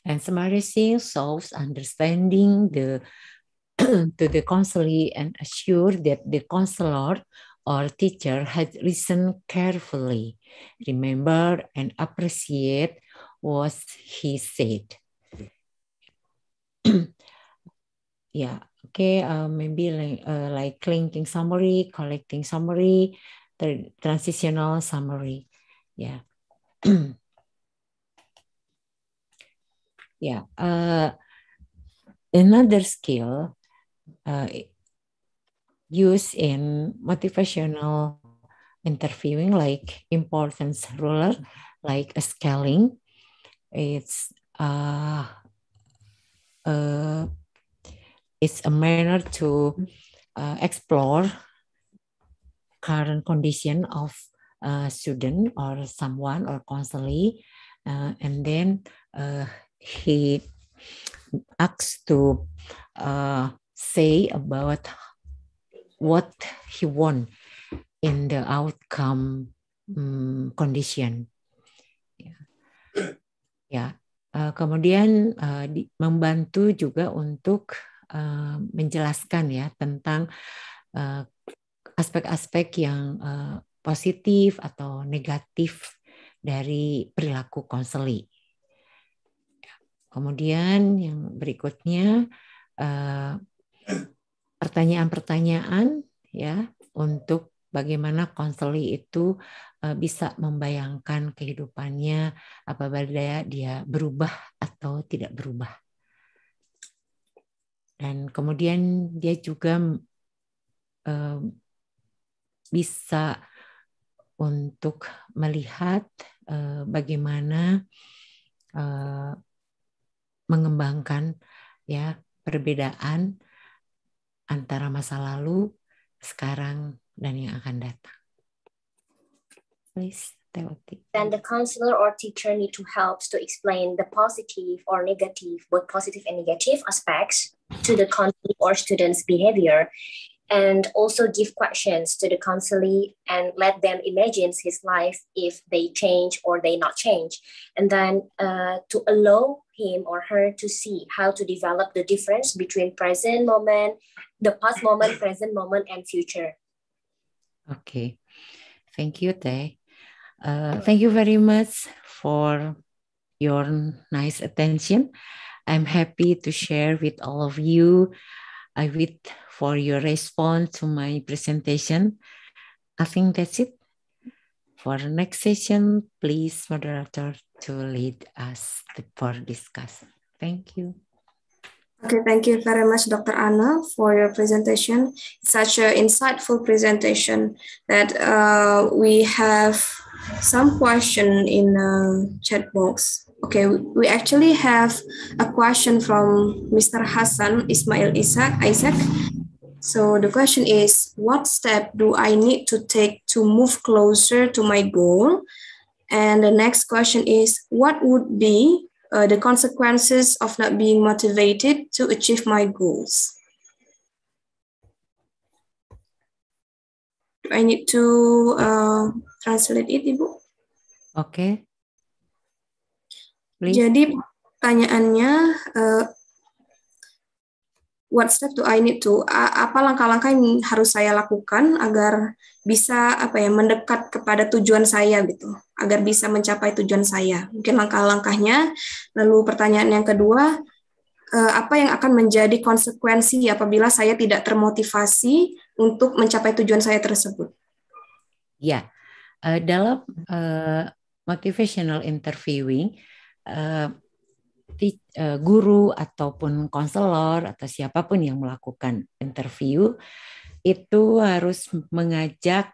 And summarizing solves understanding the to the counselor and assure that the counselor or teacher had listened carefully, remembered and appreciated what he said. yeah, okay, uh, maybe like, uh, like linking summary, collecting summary, the transitional summary. Yeah. yeah. Uh, another skill uh, Use in motivational interviewing like importance ruler like a scaling it's uh, uh, it's a manner to uh, explore current condition of a uh, student or someone or constantly uh, and then uh, he asks to uh, say about what he want in the outcome um, condition. Ya, yeah. Ya. Uh, kemudian uh, di, membantu juga untuk uh, menjelaskan ya tentang aspek eh, aspek-aspek yang uh, positif atau negatif dari perilaku konseli. Ya. Kemudian yang berikutnya uh, pertanyaan-pertanyaan ya untuk bagaimana konseli itu eh, bisa membayangkan kehidupannya apa berdaya dia berubah atau tidak berubah. Dan kemudian dia juga eh, bisa untuk melihat eh, bagaimana mengembangkan ya perbedaan antara masa lalu, sekarang, dan yang akan datang. Please, Teoti. Then the counselor or teacher need to help to explain the positive or negative, both positive and negative aspects to the or student's behavior and also give questions to the counselee and let them imagine his life if they change or they not change and then uh, to allow him or her to see how to develop the difference between present moment the past moment present moment and future okay thank you tay uh, thank you very much for your nice attention i'm happy to share with all of you i uh, with for your response to my presentation. I think that's it. For next session, please, moderator, to lead us for discussion. Thank you. Okay, thank you very much, Dr. Anna, for your presentation. It's such an insightful presentation that uh, we have some question in the uh, chat box. Okay, we actually have a question from Mr. Hassan Ismail Isaac. Isaac. So the question is, what step do I need to take to move closer to my goal? And the next question is, what would be uh, the consequences of not being motivated to achieve my goals? Do I need to uh, translate it, Ibu? Okay. Please. Jadi pertanyaannya, uh, what step do I need to apa langkah-langkah yang harus saya lakukan agar bisa apa ya mendekat kepada tujuan saya gitu agar bisa mencapai tujuan saya mungkin langkah-langkahnya lalu pertanyaan yang kedua e, apa yang akan menjadi konsekuensi apabila saya tidak termotivasi untuk mencapai tujuan saya tersebut ya e, dalam e, motivational interviewing Eh, guru ataupun konselor atau siapapun yang melakukan interview itu harus mengajak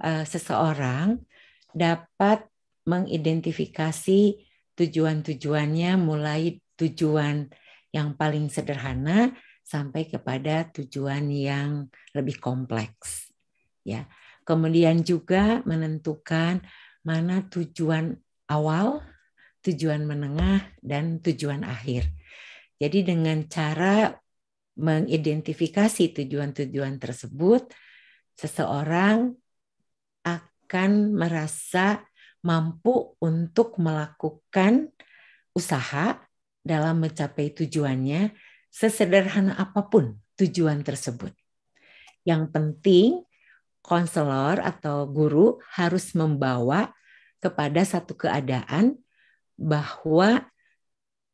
eh, seseorang dapat mengidentifikasi tujuan-tujuannya mulai tujuan yang paling sederhana sampai kepada tujuan yang lebih kompleks ya kemudian juga menentukan mana tujuan awal tujuan menengah, dan tujuan akhir. Jadi dengan cara mengidentifikasi tujuan-tujuan tersebut, seseorang akan merasa mampu untuk melakukan usaha dalam mencapai tujuannya sesederhana apapun tujuan tersebut. Yang penting konselor atau guru harus membawa kepada satu keadaan bahwa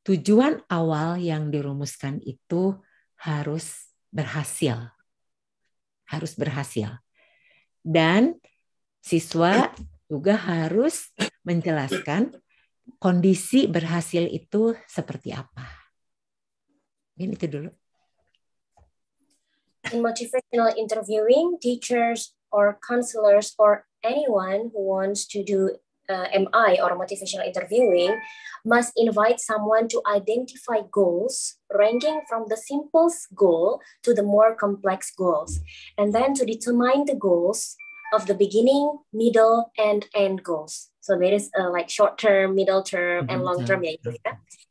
tujuan awal yang dirumuskan itu harus berhasil. Harus berhasil. Dan siswa juga harus menjelaskan kondisi berhasil itu seperti apa. Ini itu dulu. In motivational interviewing, teachers or counselors or anyone who wants to do uh, MI or motivational interviewing must invite someone to identify goals ranging from the simplest goal to the more complex goals, and then to determine the goals of the beginning, middle, and end goals. So there is uh, like short term, middle term, mm-hmm. and long term yeah.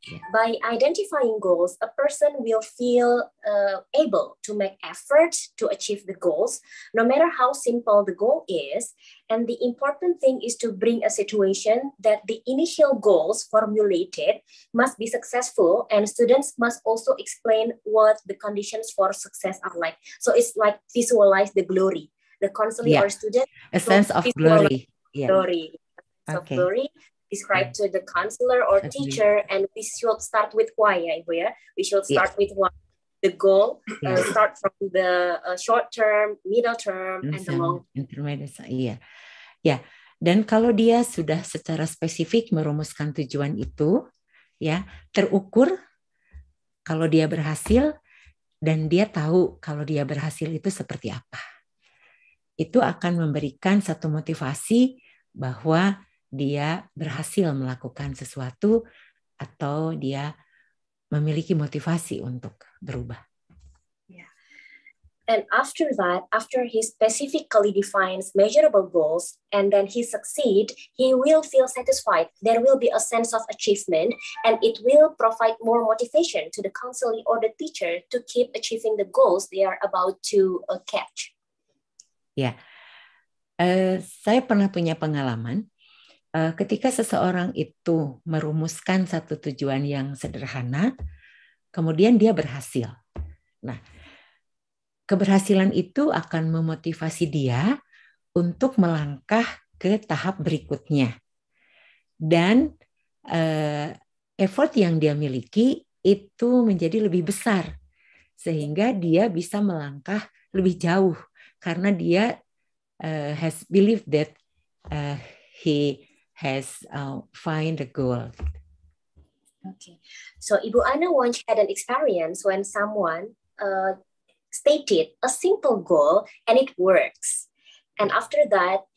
Yeah. By identifying goals, a person will feel uh, able to make effort to achieve the goals, no matter how simple the goal is. And the important thing is to bring a situation that the initial goals formulated must be successful, and students must also explain what the conditions for success are like. So it's like visualize the glory. The counselor yeah. or student a sense of glory. Yeah. Glory. okay. self describe mm. to the counselor or okay. teacher, and we should start with why ya Ibu ya. We should start yes. with why. The goal uh, yes. uh, start from the uh, short term, middle term, and the long. Intermediate, iya. Ya. Dan kalau dia sudah secara spesifik merumuskan tujuan itu, ya, terukur kalau dia berhasil dan dia tahu kalau dia berhasil itu seperti apa. Itu akan memberikan satu motivasi bahwa dia berhasil melakukan sesuatu atau dia memiliki motivasi untuk berubah. And after that, after he specifically defines measurable goals and then he succeed, he will feel satisfied. There will be a sense of achievement and it will provide more motivation to the counselee or the teacher to keep achieving the goals they are about to uh, catch. Ya, yeah. uh, saya pernah punya pengalaman Eh, ketika seseorang itu merumuskan satu tujuan yang sederhana, kemudian dia berhasil. Nah, keberhasilan itu akan memotivasi dia untuk melangkah ke tahap berikutnya. Dan eh, effort yang dia miliki itu menjadi lebih besar sehingga dia bisa melangkah lebih jauh karena dia uh, has believed that uh, he has uh, find the goal. Okay, so Ibu Ana once had an experience when someone uh, stated a simple goal and it works, and after that,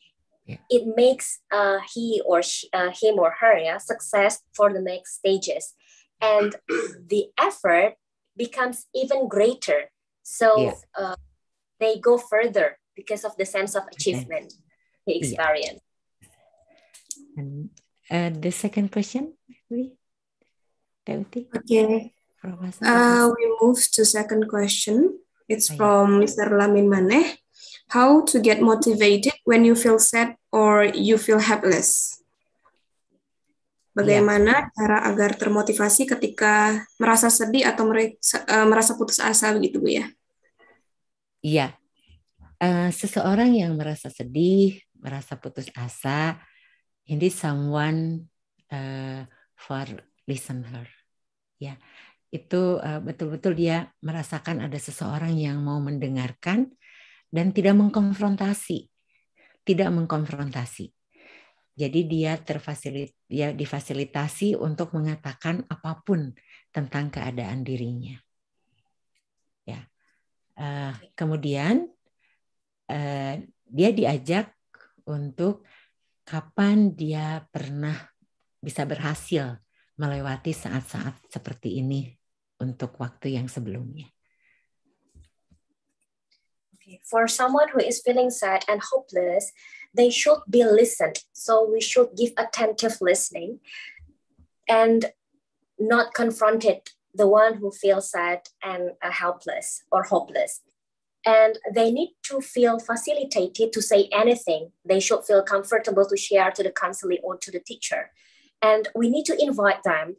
yeah. it makes uh, he or she, uh, him or her yeah, success for the next stages, and the effort becomes even greater. So yeah. Uh, they go further because of the sense of achievement, the experience. And uh, the second question, maybe? Okay. Uh, we move to second question. It's Ayah. Oh, from Mr. Lamin Maneh. How to get motivated when you feel sad or you feel helpless? Bagaimana yeah. cara agar termotivasi ketika merasa sedih atau merasa, uh, merasa putus asa begitu Bu ya? Iya. Yeah. Uh, seseorang yang merasa sedih, merasa putus asa, this someone uh, for listen her. Ya, itu betul uh, betul-betul dia merasakan ada seseorang yang mau mendengarkan dan tidak mengkonfrontasi, tidak mengkonfrontasi. Jadi dia terfasilit, dia difasilitasi untuk mengatakan apapun tentang keadaan dirinya. Ya, uh, kemudian uh, dia diajak untuk kapan dia pernah bisa berhasil melewati saat-saat seperti ini untuk waktu yang sebelumnya. For someone who is feeling sad and hopeless, they should be listened. So we should give attentive listening and not confronted the one who feels sad and uh, helpless or hopeless. and they need to feel facilitated to say anything. They should feel comfortable to share to the counselor or to the teacher. And we need to invite them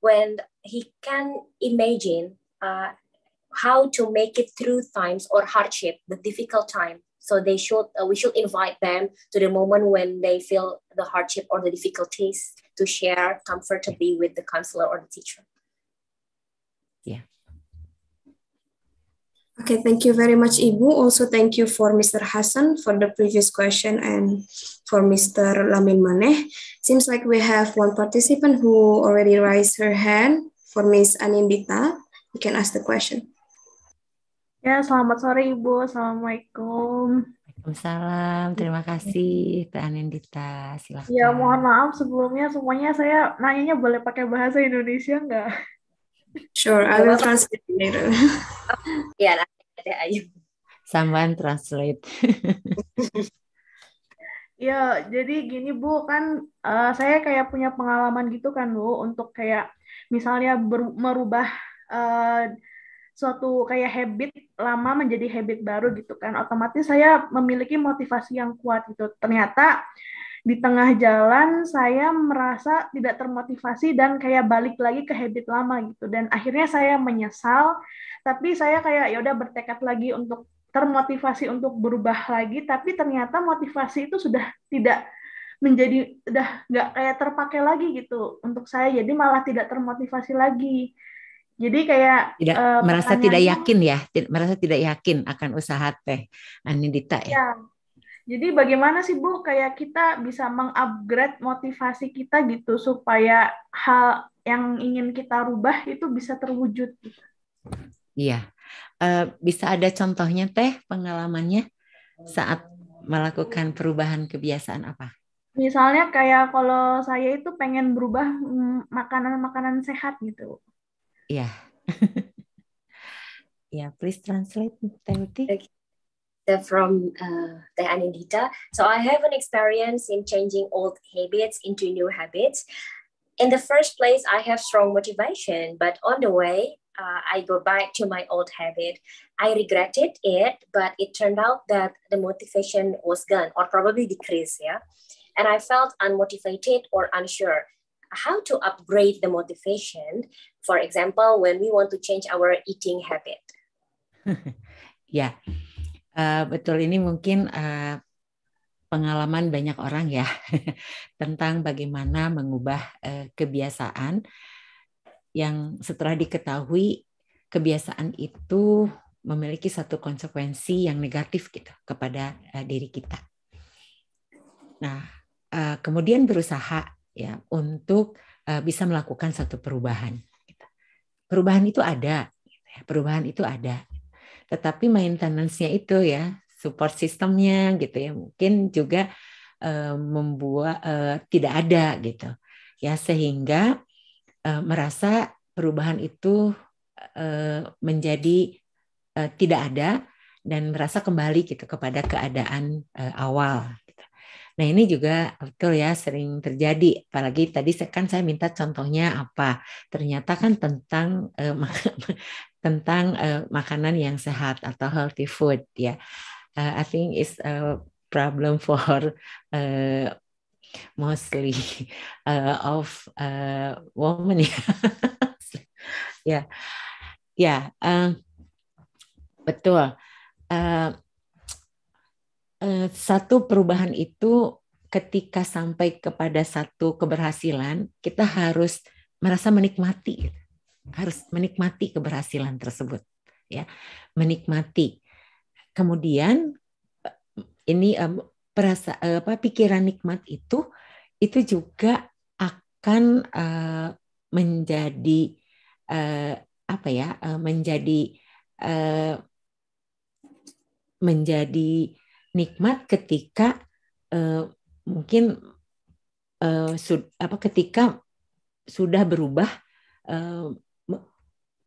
when he can imagine uh, how to make it through times or hardship, the difficult time. So they should, uh, we should invite them to the moment when they feel the hardship or the difficulties to share comfortably with the counselor or the teacher. Yeah. Okay, thank you very much, Ibu. Also, thank you for Mr. Hassan for the previous question and for Mr. Lamin Maneh. Seems like we have one participant who already raised her hand for Ms. Anindita. You can ask the question. Ya, selamat sore Ibu. Assalamualaikum. Waalaikumsalam. Terima kasih Teh Anindita. Silakan. Ya, mohon maaf sebelumnya semuanya saya nanyanya boleh pakai bahasa Indonesia nggak? Sure, I will translate later. lah, iya, ada Ayu. Someone translate. ya, jadi gini Bu, kan uh, saya kayak punya pengalaman gitu kan Bu, untuk kayak misalnya ber- merubah uh, suatu kayak habit lama menjadi habit baru gitu kan. Otomatis saya memiliki motivasi yang kuat gitu. Ternyata di tengah jalan saya merasa tidak termotivasi dan kayak balik lagi ke habit lama gitu dan akhirnya saya menyesal tapi saya kayak yaudah bertekad lagi untuk termotivasi untuk berubah lagi tapi ternyata motivasi itu sudah tidak menjadi udah nggak kayak terpakai lagi gitu untuk saya jadi malah tidak termotivasi lagi jadi kayak tidak uh, merasa tidak yakin ya merasa tidak yakin akan usaha teh Anindita ya, ya jadi bagaimana sih Bu kayak kita bisa mengupgrade motivasi kita gitu supaya hal yang ingin kita rubah itu bisa terwujud? Gitu? Iya, uh, bisa ada contohnya teh pengalamannya saat melakukan perubahan kebiasaan apa? Misalnya kayak kalau saya itu pengen berubah mm, makanan-makanan sehat gitu. Iya. ya, please translate, Teh Uti. Okay. they're from uh, the Anindita. So I have an experience in changing old habits into new habits. In the first place, I have strong motivation, but on the way, uh, I go back to my old habit. I regretted it, but it turned out that the motivation was gone or probably decreased. Yeah. And I felt unmotivated or unsure how to upgrade the motivation. For example, when we want to change our eating habit. yeah. Eh, betul ini mungkin uh, pengalaman banyak orang ya tentang bagaimana mengubah uh, kebiasaan yang setelah diketahui kebiasaan itu memiliki satu konsekuensi yang negatif gitu kepada uh, diri kita. Nah, uh, kemudian berusaha ya untuk uh, bisa melakukan satu perubahan. Gitu. Perubahan itu ada, gitu ya. perubahan itu ada, tetapi maintenance-nya itu ya, support sistemnya gitu ya, mungkin juga uh, membuat uh, tidak ada gitu. Ya sehingga uh, merasa perubahan itu uh, menjadi uh, tidak ada dan merasa kembali gitu kepada keadaan uh, awal. Gitu. Nah ini juga betul ya sering terjadi. Apalagi tadi kan saya minta contohnya apa, ternyata kan tentang tentang uh, makanan yang sehat atau healthy food ya. Uh, I think is a problem for uh, mostly uh, of uh, women ya. ya. Ya, betul. Uh, uh, satu perubahan itu ketika sampai kepada satu keberhasilan, kita harus merasa menikmati harus menikmati keberhasilan tersebut ya menikmati kemudian eh, ini um, perasa eh, apa pikiran nikmat itu itu juga akan uh, menjadi uh, apa ya uh, menjadi uh, menjadi nikmat ketika uh, mungkin uh, sud, apa ketika sudah berubah uh,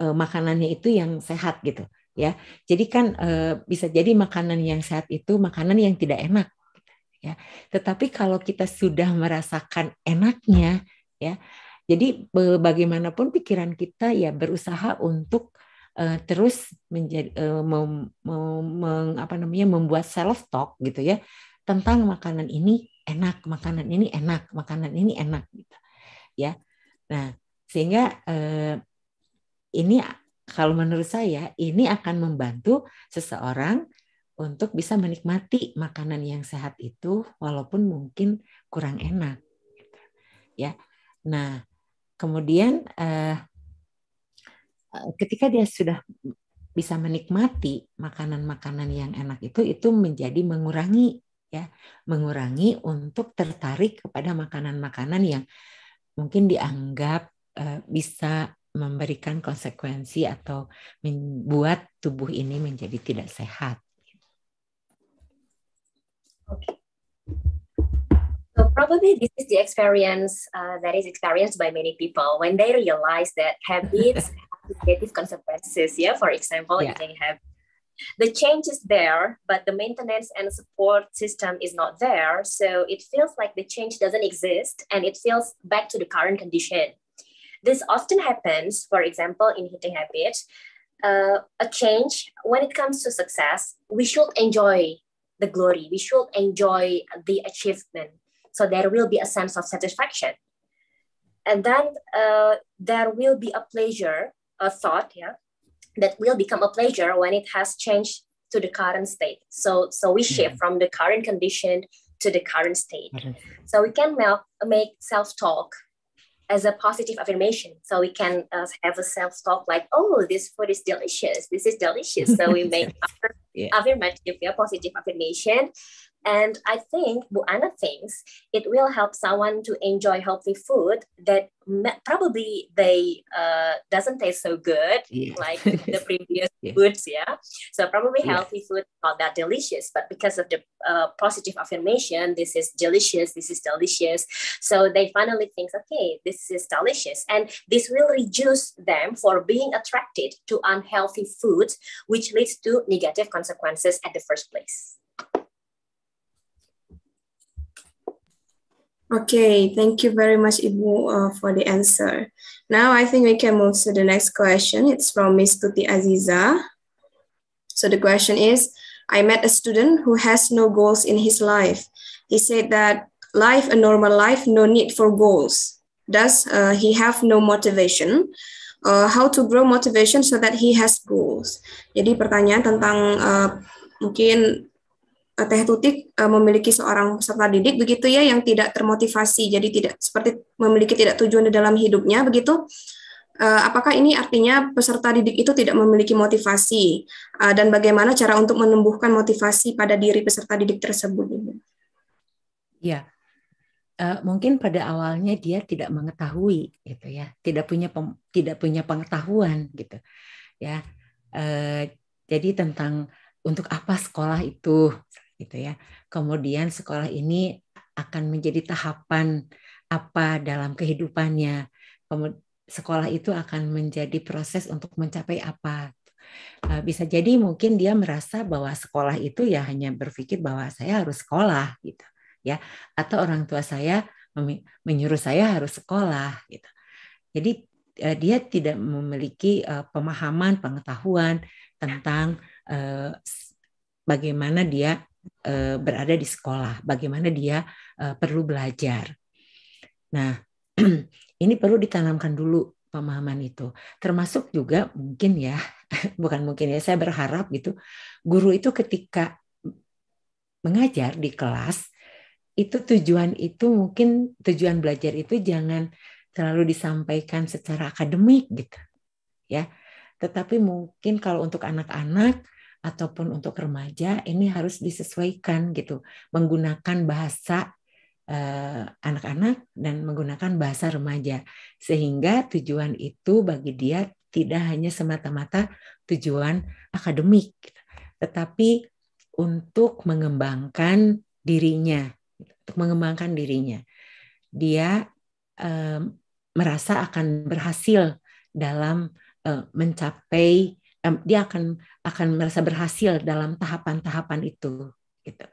uh, makanannya itu yang sehat gitu ya. Jadi kan uh, bisa jadi makanan yang sehat itu makanan yang tidak enak ya. Tetapi kalau kita sudah merasakan enaknya ya. Jadi bagaimanapun pikiran kita ya berusaha untuk uh, terus menjadi uh, mem, mem, mem, apa namanya membuat self talk gitu ya tentang makanan ini enak, makanan ini enak, makanan ini enak gitu. Ya. Nah, sehingga uh, ini kalau menurut saya ini akan membantu seseorang untuk bisa menikmati makanan yang sehat itu walaupun mungkin kurang enak gitu, ya nah kemudian eh, eh, ketika dia sudah bisa menikmati makanan-makanan yang enak itu itu menjadi mengurangi ya mengurangi untuk tertarik kepada makanan-makanan yang mungkin dianggap eh, bisa memberikan konsekuensi atau membuat tubuh ini menjadi tidak sehat. Okay. So probably this is the experience uh, that is experienced by many people when they realize that habits have negative consequences. Yeah, for example, yeah. eating have The change is there, but the maintenance and support system is not there. So it feels like the change doesn't exist and it feels back to the current condition. This often happens, for example, in hitting habits. Uh, a change when it comes to success, we should enjoy the glory. We should enjoy the achievement. So there will be a sense of satisfaction. And then uh, there will be a pleasure, a thought, yeah, that will become a pleasure when it has changed to the current state. So so we shift mm-hmm. from the current condition to the current state. Mm-hmm. So we can make, make self-talk as a positive affirmation. So we can uh, have a self talk like, oh, this food is delicious. This is delicious. So we make yeah. affirmative, yeah, positive affirmation. And I think Buana thinks it will help someone to enjoy healthy food that probably they uh, doesn't taste so good yeah. like the previous yeah. foods. Yeah, so probably healthy yeah. food not that delicious, but because of the uh, positive affirmation, this is delicious. This is delicious. So they finally think, okay, this is delicious, and this will reduce them for being attracted to unhealthy foods, which leads to negative consequences at the first place. Okay, thank you very much, Ibu, uh, for the answer. Now I think we can move to the next question. It's from Ms. Tuti Aziza. So the question is, I met a student who has no goals in his life. He said that life, a normal life, no need for goals. Does uh, he have no motivation? Uh, how to grow motivation so that he has goals. Jadi pertanyaan tentang uh, mungkin Eh, Teh Tutik eh, memiliki seorang peserta didik begitu ya yang tidak termotivasi, jadi tidak seperti memiliki tidak tujuan di dalam hidupnya begitu. Eh, apakah ini artinya peserta didik itu tidak memiliki motivasi dan bagaimana cara untuk menumbuhkan motivasi pada diri peserta didik tersebut? Ya, mungkin pada awalnya dia tidak mengetahui gitu ya, tidak punya tidak punya pengetahuan gitu ya. Jadi tentang untuk apa sekolah itu gitu ya. Kemudian sekolah ini akan menjadi tahapan apa dalam kehidupannya. Kemudian Sekolah itu akan menjadi proses untuk mencapai apa. Eh, bisa jadi mungkin dia merasa bahwa sekolah itu ya hanya berpikir bahwa saya harus sekolah gitu ya atau orang tua saya menyuruh saya harus sekolah gitu. Jadi eh, dia tidak memiliki eh, pemahaman pengetahuan tentang Eh, bagaimana dia eh, berada di sekolah, bagaimana dia eh, perlu belajar. Nah, ini perlu ditanamkan dulu pemahaman itu. Termasuk juga mungkin ya, bukan mungkin ya, saya berharap gitu, guru itu ketika mengajar di kelas, itu tujuan itu mungkin tujuan belajar itu jangan terlalu disampaikan secara akademik gitu. Ya. Tetapi mungkin kalau untuk anak-anak ataupun untuk remaja ini harus disesuaikan gitu menggunakan bahasa eh, anak-anak eh, dan menggunakan bahasa remaja sehingga tujuan itu bagi dia tidak hanya semata-mata tujuan akademik tetapi untuk mengembangkan dirinya untuk mengembangkan dirinya dia eh, merasa akan berhasil dalam uh, mencapai dia akan akan merasa berhasil dalam tahapan-tahapan itu gitu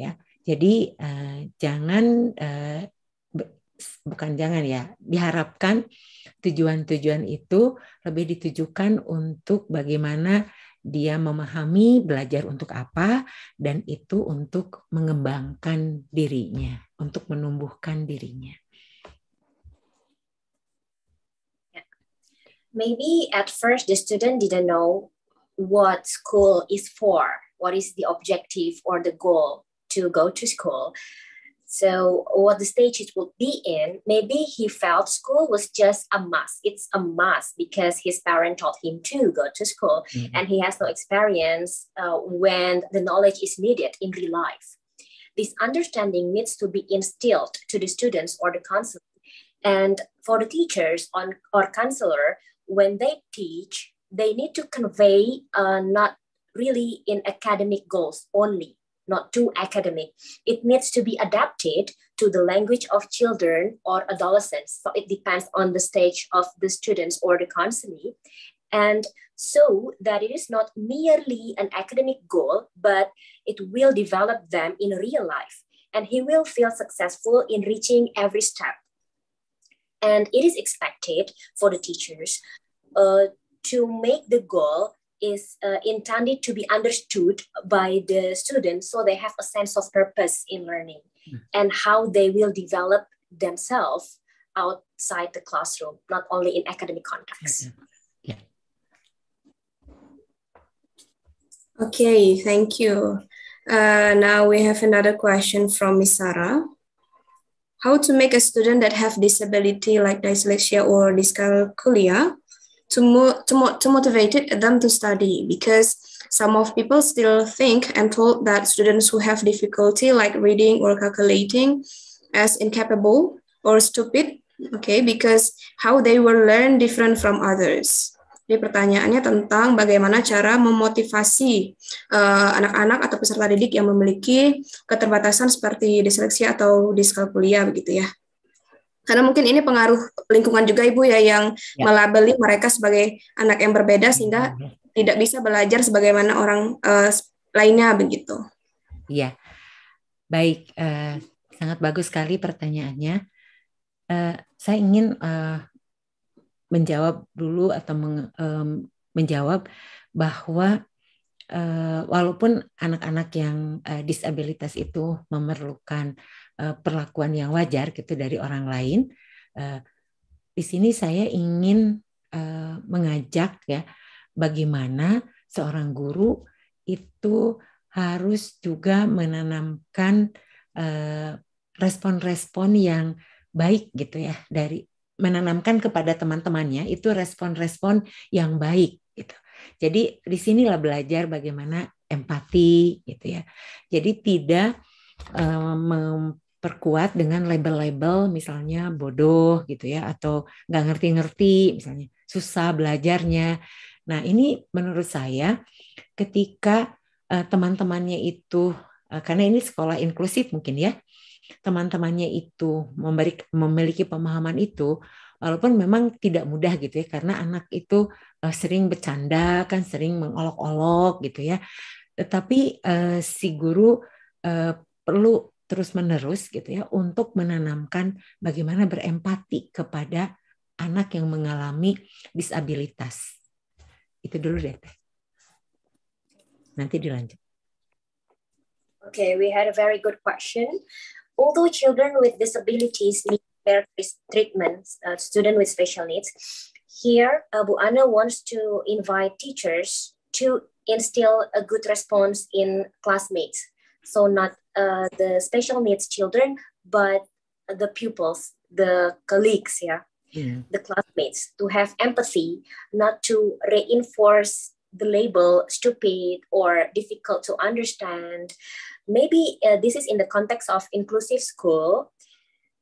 ya jadi uh, jangan uh, bukan jangan ya diharapkan tujuan-tujuan itu lebih ditujukan untuk bagaimana dia memahami belajar untuk apa dan itu untuk mengembangkan dirinya untuk menumbuhkan dirinya maybe at first the student didn't know what school is for, what is the objective or the goal to go to school. So, what the stage it would be in, maybe he felt school was just a must. It's a must because his parent taught him to go to school mm-hmm. and he has no experience uh, when the knowledge is needed in real life. This understanding needs to be instilled to the students or the counselor. And for the teachers on, or counselor, when they teach, they need to convey uh, not really in academic goals only, not too academic. It needs to be adapted to the language of children or adolescents. So it depends on the stage of the students or the counselee. And so that it is not merely an academic goal, but it will develop them in real life. And he will feel successful in reaching every step and it is expected for the teachers uh, to make the goal is uh, intended to be understood by the students so they have a sense of purpose in learning mm. and how they will develop themselves outside the classroom, not only in academic context. Yeah. yeah. Okay, thank you. Uh, now we have another question from Miss Sarah how to make a student that have disability like dyslexia or dyscalculia to, mo- to, mo- to motivate them to study because some of people still think and told that students who have difficulty like reading or calculating as incapable or stupid okay because how they were learn different from others Ini pertanyaannya tentang bagaimana cara memotivasi eh, anak-anak uh, atau peserta didik yang memiliki keterbatasan seperti disleksia atau diskalkulia begitu ya. Karena mungkin ini pengaruh lingkungan juga Ibu ya yang ya. melabeli mereka sebagai anak yang berbeda sehingga mm-hmm. tidak bisa belajar sebagaimana orang uh, lainnya begitu. Iya. Baik, uh, sangat bagus sekali pertanyaannya. Uh, saya ingin uh, menjawab dulu atau meng, um, menjawab bahwa uh, walaupun anak-anak yang uh, disabilitas itu memerlukan uh, perlakuan yang wajar gitu dari orang lain, uh, di sini saya ingin uh, mengajak ya bagaimana seorang guru itu harus juga menanamkan respon-respon uh, respon -respon yang baik gitu ya dari menanamkan kepada teman-temannya itu respon-respon yang baik gitu. Jadi di sinilah belajar bagaimana empati gitu ya. Jadi tidak um, memperkuat dengan label-label misalnya bodoh gitu ya atau nggak ngerti-ngerti misalnya susah belajarnya. Nah ini menurut saya ketika uh, teman-temannya itu uh, karena ini sekolah inklusif mungkin ya teman-temannya itu memberi, memiliki pemahaman itu walaupun memang tidak mudah gitu ya karena anak itu uh, sering bercanda kan sering mengolok-olok gitu ya tetapi uh, si guru uh, perlu terus-menerus gitu ya untuk menanamkan bagaimana berempati kepada anak yang mengalami disabilitas. Itu dulu deh. Nanti dilanjut. Okay, we had a very good question. Although children with disabilities need fair treatment, uh, students with special needs, here Abu Anna wants to invite teachers to instill a good response in classmates. So not uh, the special needs children, but the pupils, the colleagues, yeah, yeah, the classmates, to have empathy, not to reinforce the label stupid or difficult to understand maybe uh, this is in the context of inclusive school.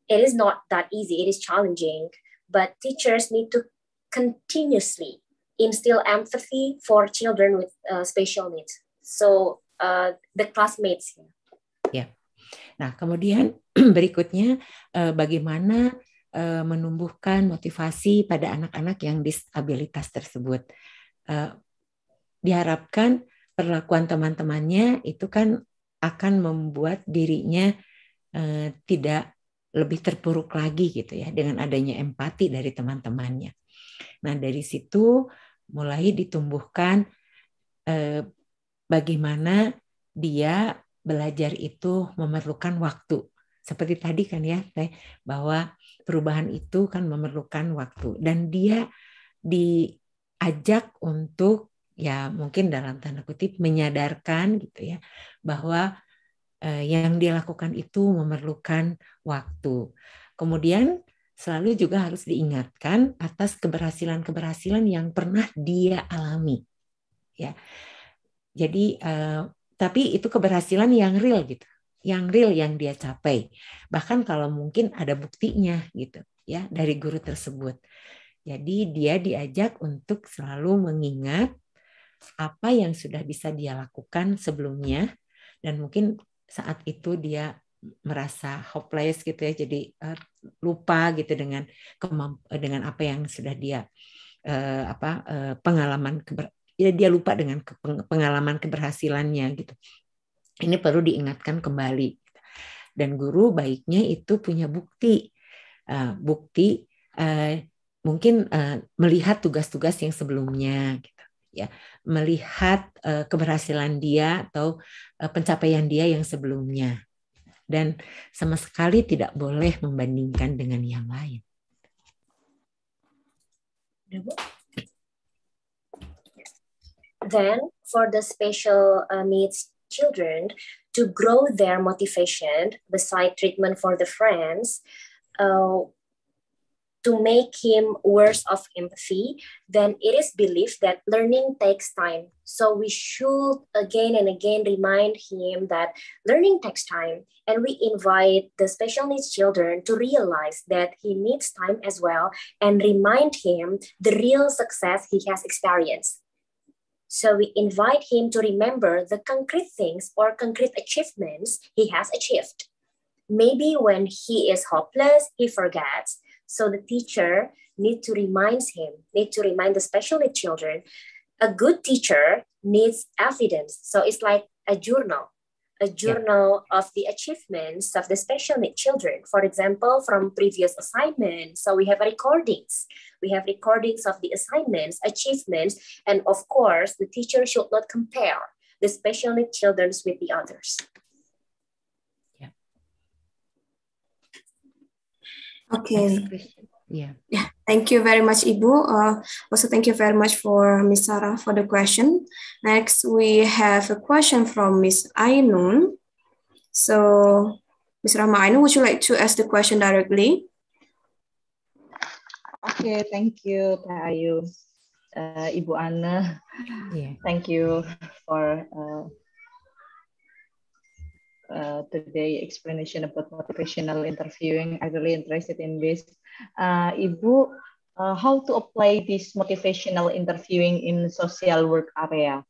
It is not that easy, it is challenging, but teachers need to continuously instill empathy for children with uh, special needs. So uh, the classmates. Yeah. Nah, kemudian berikutnya uh, bagaimana uh, menumbuhkan motivasi pada anak-anak yang disabilitas tersebut. Uh, diharapkan perlakuan teman-temannya itu kan akan membuat dirinya uh, tidak lebih terpuruk lagi gitu ya dengan adanya empati dari teman-temannya. Nah dari situ mulai ditumbuhkan eh, bagaimana dia belajar itu memerlukan waktu. Seperti tadi kan ya teh bahwa perubahan itu kan memerlukan waktu dan dia diajak untuk ya mungkin dalam tanda kutip menyadarkan gitu ya bahwa eh, yang dia lakukan itu memerlukan waktu. Kemudian selalu juga harus diingatkan atas keberhasilan-keberhasilan yang pernah dia alami. Ya. Jadi eh, tapi itu keberhasilan yang real gitu. Yang real yang dia capai. Bahkan kalau mungkin ada buktinya gitu ya dari guru tersebut. Jadi dia diajak untuk selalu mengingat apa yang sudah bisa dia lakukan sebelumnya dan mungkin saat itu dia merasa hopeless gitu ya jadi uh, lupa gitu dengan eh, dengan apa yang sudah dia uh, apa uh, pengalaman keber ya dia lupa dengan ke pengalaman keberhasilannya gitu ini perlu diingatkan kembali dan guru baiknya itu punya bukti uh, bukti uh, mungkin uh, melihat tugas-tugas yang sebelumnya ya melihat uh, keberhasilan dia atau uh, pencapaian dia yang sebelumnya dan sama sekali tidak boleh membandingkan dengan yang lain. Ya. Then for the special uh, needs children to grow their motivation beside treatment for the friends, uh, to make him worse of empathy, then it is believed that learning takes time. So we should again and again remind him that learning takes time. And we invite the special needs children to realize that he needs time as well and remind him the real success he has experienced. So we invite him to remember the concrete things or concrete achievements he has achieved. Maybe when he is hopeless, he forgets so the teacher need to remind him, need to remind the special need children. A good teacher needs evidence. So it's like a journal, a journal yeah. of the achievements of the special need children. For example, from previous assignments. So we have recordings. We have recordings of the assignments, achievements, and of course, the teacher should not compare the special need children with the others. Okay. Yeah. Yeah. Thank you very much, Ibu. Uh, also, thank you very much for Ms. Sarah for the question. Next, we have a question from Ms. Ainun. So, Ms. Rama Ainun, would you like to ask the question directly? Okay, thank you, Ayu. Uh, Ibu Anna. Yeah. Thank you for uh, uh, today explanation about motivational interviewing. I really interested in this. Uh, Ibu, uh, how to apply this motivational interviewing in social work area?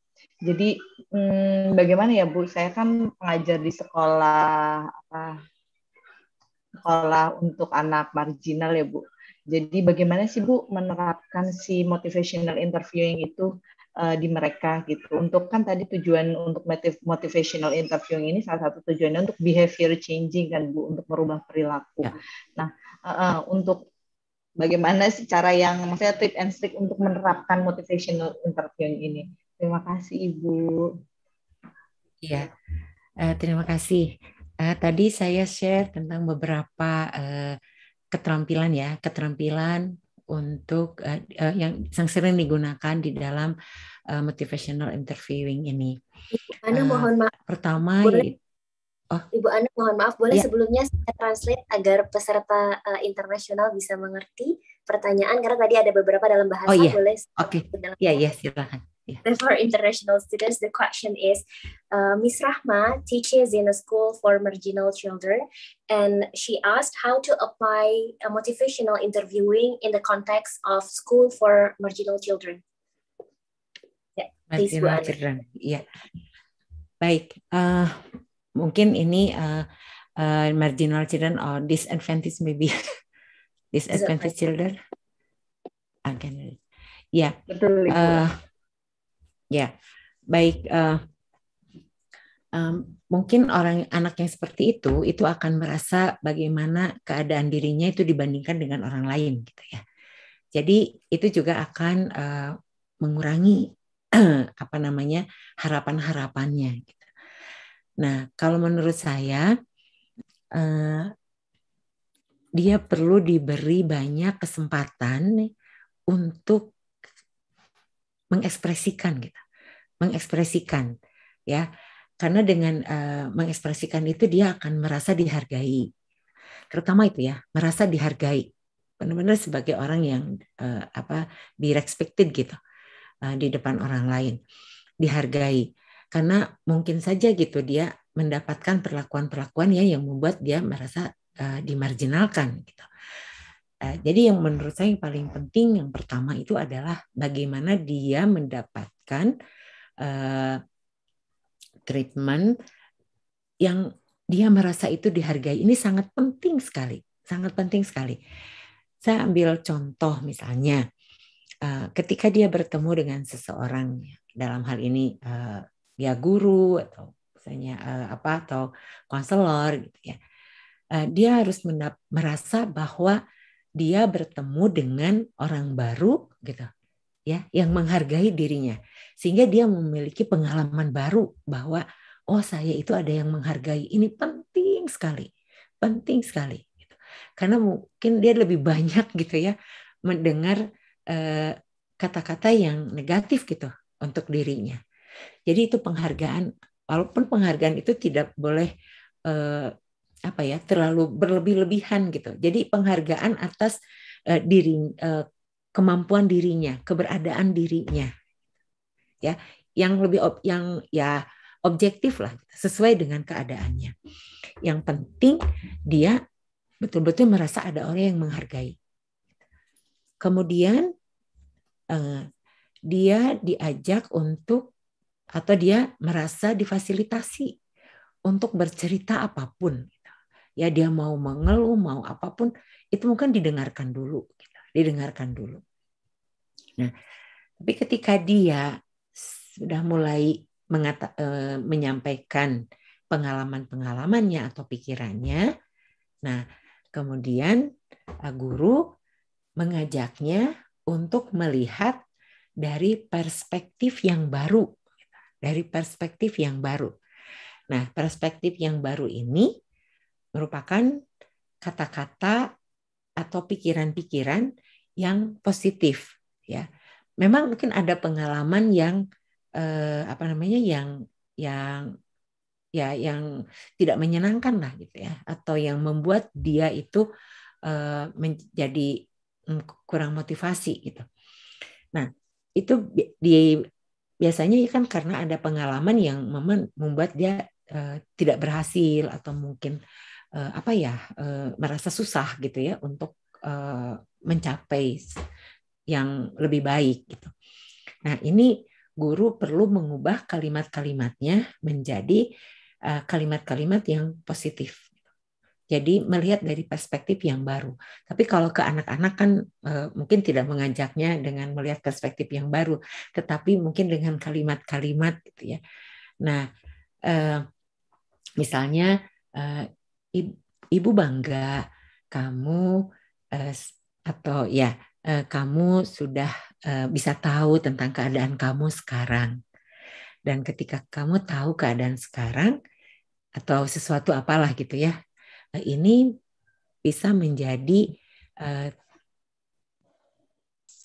Jadi hmm, bagaimana ya Bu? Saya kan pengajar di sekolah apa? Sekolah untuk anak marginal ya Bu. Jadi bagaimana sih Bu menerapkan si motivational interviewing itu uh, di mereka gitu. Untuk kan tadi tujuan untuk motivational interview ini salah satu tujuannya untuk behavior changing kan Bu, untuk merubah perilaku. Ya. Nah, uh, uh, untuk bagaimana sih cara yang maksudnya tip and trick untuk menerapkan motivational interview ini. Terima kasih Ibu. Iya. Uh, terima kasih. Uh, tadi saya share tentang beberapa uh, keterampilan ya, keterampilan untuk uh, uh, yang sering digunakan di dalam uh, motivational interviewing ini. Ibu Ana uh, mohon maaf. Pertama boleh, oh. Ibu Ana mohon maaf, boleh ya. sebelumnya saya translate agar peserta uh, internasional bisa mengerti pertanyaan karena tadi ada beberapa dalam bahasa oh, iya. Oke. Okay. Ya, ya, silakan. for international students, the question is uh, Ms. Rahma teaches in a school for marginal children, and she asked how to apply motivational interviewing in the context of school for marginal children. Yeah, marginal children. Yeah. Baik, uh, mungkin ini uh, uh, marginal children or disadvantaged maybe disadvantaged children. Again, yeah. Uh, Ya, baik. Uh, um, mungkin orang anak yang seperti itu itu akan merasa bagaimana keadaan dirinya itu dibandingkan dengan orang lain, gitu ya. Jadi itu juga akan uh, mengurangi apa namanya harapan-harapannya. Gitu. Nah, kalau menurut saya uh, dia perlu diberi banyak kesempatan untuk mengekspresikan gitu mengekspresikan ya karena dengan uh, mengekspresikan itu dia akan merasa dihargai terutama itu ya merasa dihargai benar-benar sebagai orang yang uh, apa di gitu uh, di depan orang lain dihargai karena mungkin saja gitu dia mendapatkan perlakuan-perlakuan ya yang membuat dia merasa uh, dimarginalkan gitu. jadi yang menurut saya yang paling penting yang pertama itu adalah bagaimana dia mendapatkan uh, treatment yang dia merasa itu dihargai. Ini sangat penting sekali, sangat penting sekali. Saya ambil contoh misalnya, uh, ketika dia bertemu dengan seseorang dalam hal ini uh, dia guru atau misalnya uh, apa atau konselor gitu ya, dia harus merasa bahwa dia bertemu dengan orang baru gitu ya yang menghargai dirinya sehingga dia memiliki pengalaman baru bahwa oh saya itu ada yang menghargai ini penting sekali penting sekali gitu. karena mungkin dia lebih banyak gitu ya mendengar kata eh, kata-kata yang negatif gitu untuk dirinya jadi itu penghargaan walaupun penghargaan itu tidak boleh uh, apa ya terlalu berlebih-lebihan gitu jadi penghargaan atas uh, diri uh, kemampuan dirinya keberadaan dirinya ya yang lebih ob, yang ya objektif lah sesuai dengan keadaannya. Yang penting dia betul-betul merasa ada orang yang menghargai. Kemudian eh, dia diajak untuk atau dia merasa difasilitasi untuk bercerita apapun. Gitu. Ya dia mau mengeluh mau apapun itu mungkin didengarkan dulu, gitu. didengarkan dulu. Nah, tapi ketika dia sudah mulai mengata, e, menyampaikan pengalaman-pengalamannya atau pikirannya. Nah, kemudian guru mengajaknya untuk melihat dari perspektif yang baru, dari perspektif yang baru. Nah, perspektif yang baru ini merupakan kata-kata atau pikiran-pikiran yang positif ya. Memang mungkin ada pengalaman yang eh, apa namanya yang yang ya yang tidak menyenangkan lah gitu ya atau yang membuat dia itu eh, menjadi mm, kurang motivasi gitu. Nah itu di biasanya ya kan karena ada pengalaman yang membuat dia eh, tidak berhasil atau mungkin eh, apa ya eh, merasa susah gitu ya untuk eh, mencapai yang lebih baik gitu. Nah ini guru perlu mengubah kalimat-kalimatnya menjadi eh, kalimat-kalimat yang positif. Jadi melihat dari perspektif yang baru. Tapi kalau ke anak-anak kan eh, mungkin tidak mengajaknya dengan melihat perspektif yang baru, tetapi mungkin dengan kalimat-kalimat gitu ya. Nah, eh, misalnya ibu bangga kamu atau ya Eh, kamu sudah eh, bisa tahu tentang keadaan kamu sekarang. Dan ketika kamu tahu keadaan sekarang atau sesuatu apalah gitu ya, eh, ini bisa menjadi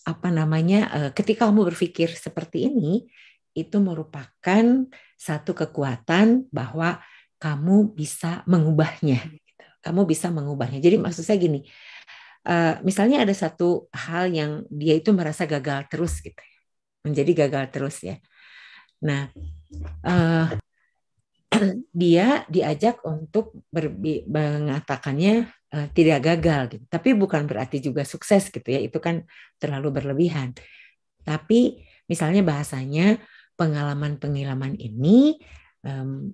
apa namanya? ketika kamu berpikir seperti ini, itu merupakan satu kekuatan bahwa kamu bisa mengubahnya. Gitu. Kamu bisa mengubahnya. Jadi maksud saya gini, uh, misalnya ada satu hal yang dia itu merasa gagal terus gitu ya menjadi gagal terus ya nah uh, dia diajak untuk berbi- mengatakannya uh, tidak gagal gitu tapi bukan berarti juga sukses gitu ya itu kan terlalu berlebihan tapi misalnya bahasanya pengalaman-pengalaman ini um,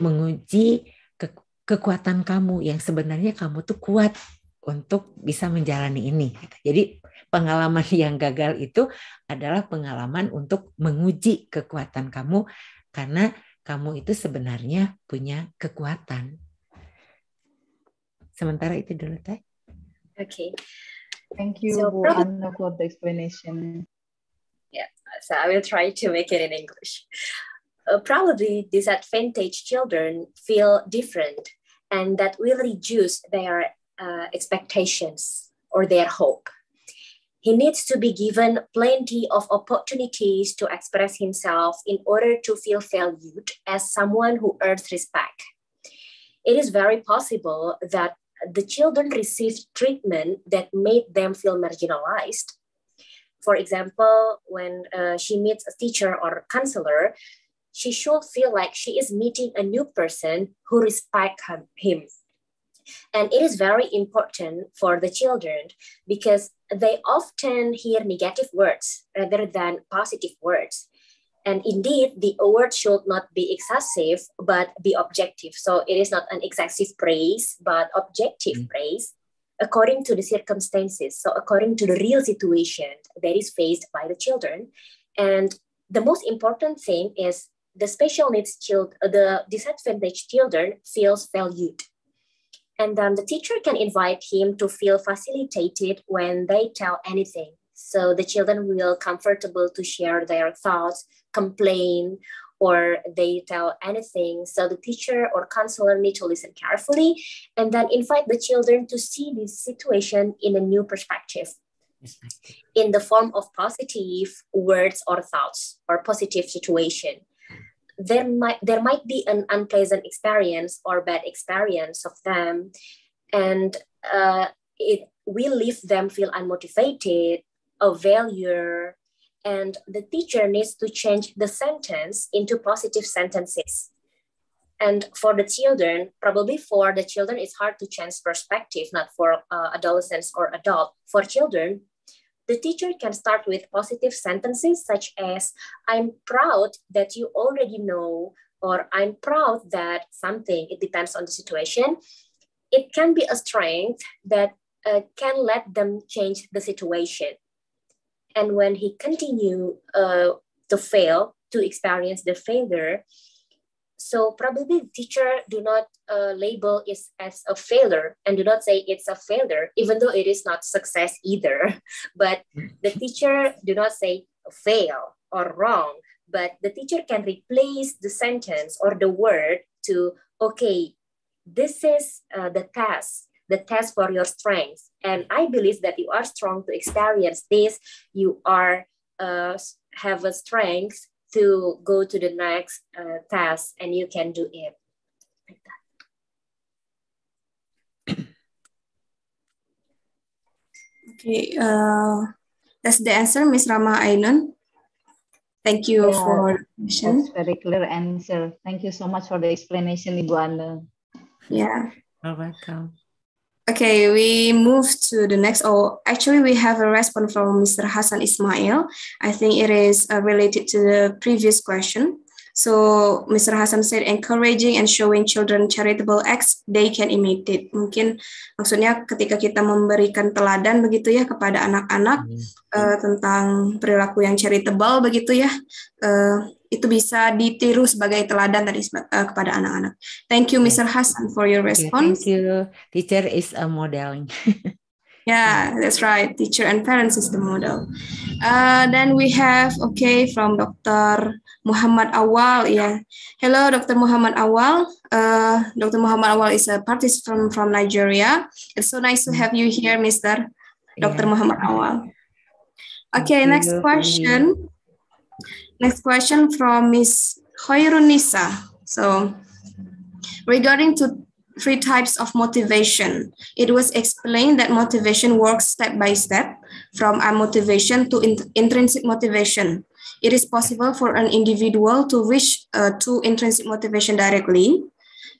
menguji ke kekuatan kamu yang sebenarnya kamu tuh kuat untuk bisa menjalani ini. Jadi pengalaman yang gagal itu adalah pengalaman untuk menguji kekuatan kamu karena kamu itu sebenarnya punya kekuatan. Sementara itu dulu, Teh. Oke. Okay. Thank you, so, Bu Anna, for the explanation. Yeah, so I will try to make it in English. Uh, probably disadvantaged children feel different and that will reduce their uh, expectations or their hope. He needs to be given plenty of opportunities to express himself in order to feel valued as someone who earns respect. It is very possible that the children received treatment that made them feel marginalized. For example, when uh, she meets a teacher or a counselor, she should feel like she is meeting a new person who respects him. And it is very important for the children because they often hear negative words rather than positive words. And indeed, the award should not be excessive, but be objective. So it is not an excessive praise, but objective mm-hmm. praise according to the circumstances. So according to the real situation that is faced by the children. And the most important thing is the special needs child, the disadvantaged children feels valued. And um, the teacher can invite him to feel facilitated when they tell anything. So the children will comfortable to share their thoughts, complain, or they tell anything. So the teacher or counselor need to listen carefully and then invite the children to see this situation in a new perspective in the form of positive words or thoughts or positive situation there might there might be an unpleasant experience or bad experience of them and uh, it will leave them feel unmotivated a failure and the teacher needs to change the sentence into positive sentences and for the children probably for the children it's hard to change perspective not for uh, adolescents or adult for children the teacher can start with positive sentences such as, I'm proud that you already know, or I'm proud that something, it depends on the situation. It can be a strength that uh, can let them change the situation. And when he continue uh, to fail, to experience the failure, so probably the teacher do not uh, label it as a failure and do not say it's a failure, even though it is not success either. But the teacher do not say fail or wrong, but the teacher can replace the sentence or the word to, okay, this is uh, the task the test for your strength, And I believe that you are strong to experience this. You are uh, have a strength to go to the next uh, task and you can do it Okay, uh, that's the answer, Ms. Rama Ainun. Thank you yeah, for That's very clear answer. Thank you so much for the explanation, Ibu Ana. Yeah. You're welcome. Okay, we move to the next. Oh, actually, we have a response from Mr. Hassan Ismail. I think it is uh, related to the previous question. So, Mr. Hassan said, encouraging and showing children charitable acts, they can imitate. Mungkin maksudnya ketika kita memberikan teladan begitu ya kepada anak-anak mm -hmm. uh, tentang perilaku yang charitable begitu ya, uh, itu bisa ditiru sebagai teladan dari uh, eh, kepada anak-anak. Thank you iya. Mr. Hasan for your iya, response. Thank you. Teacher is a modeling. yeah, that's right. Teacher and parents is the model. Uh, then we have okay from Dr. Muhammad Awal. Yeah, hello, Dr. Muhammad Awal. Uh, Dr. Muhammad Awal is a artist from from Nigeria. It's so nice to mm. have you here, Mister yeah. Dr. Muhammad Awal. Okay, Thank next you. question. Next question from Ms. Khairunisa. So regarding to three types of motivation, it was explained that motivation works step by step from a motivation to in intrinsic motivation. It is possible for an individual to reach uh, to intrinsic motivation directly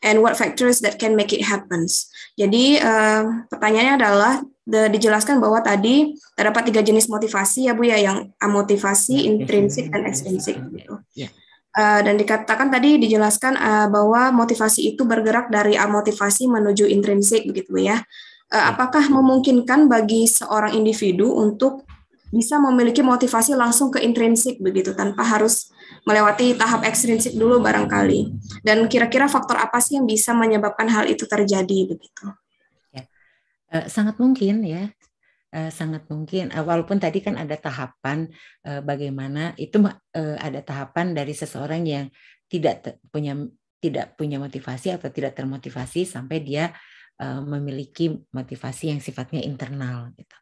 and what factors that can make it happens. Jadi uh, pertanyaannya adalah dijelaskan bahwa tadi terdapat tiga jenis motivasi ya Bu ya yang amotivasi, ya, ya, intrinsik ya, dan ekstrinsik gitu. Yeah. Uh, dan dikatakan tadi dijelaskan uh, bahwa motivasi itu bergerak dari amotivasi menuju intrinsik begitu ya. Uh, apakah memungkinkan bagi seorang individu untuk bisa memiliki motivasi langsung ke intrinsik begitu tanpa harus melewati tahap ekstrinsik dulu barangkali. Dan kira-kira faktor apa sih yang bisa menyebabkan hal itu terjadi begitu? Eh, sangat mungkin ya eh, sangat mungkin eh, walaupun tadi kan ada tahapan bagaimana itu ada tahapan dari seseorang yang tidak punya tidak punya motivasi atau tidak termotivasi sampai dia memiliki motivasi yang sifatnya internal gitu.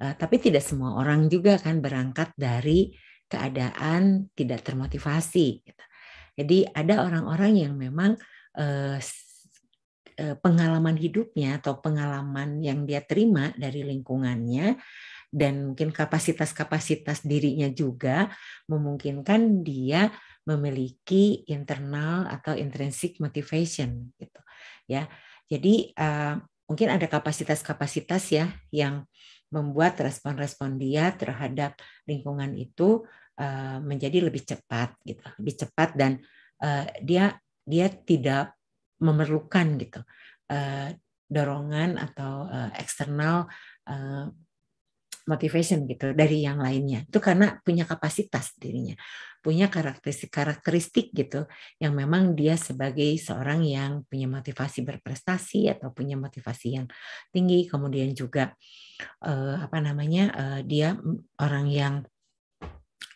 Tapi tidak semua orang juga kan berangkat dari keadaan tidak termotivasi gitu. Jadi ada orang-orang yang memang Eh, pengalaman hidupnya atau pengalaman yang dia terima dari lingkungannya dan mungkin kapasitas-kapasitas dirinya juga memungkinkan dia memiliki internal atau intrinsic motivation gitu ya jadi uh, mungkin ada kapasitas-kapasitas ya yang membuat respon-respon dia terhadap lingkungan itu uh, menjadi lebih cepat gitu lebih cepat dan uh, dia dia tidak memerlukan gitu uh, dorongan atau uh, eksternal uh, motivation gitu dari yang lainnya itu karena punya kapasitas dirinya punya karakteristik karakteristik gitu yang memang dia sebagai seorang yang punya motivasi berprestasi atau punya motivasi yang tinggi kemudian juga uh, apa namanya uh, dia orang yang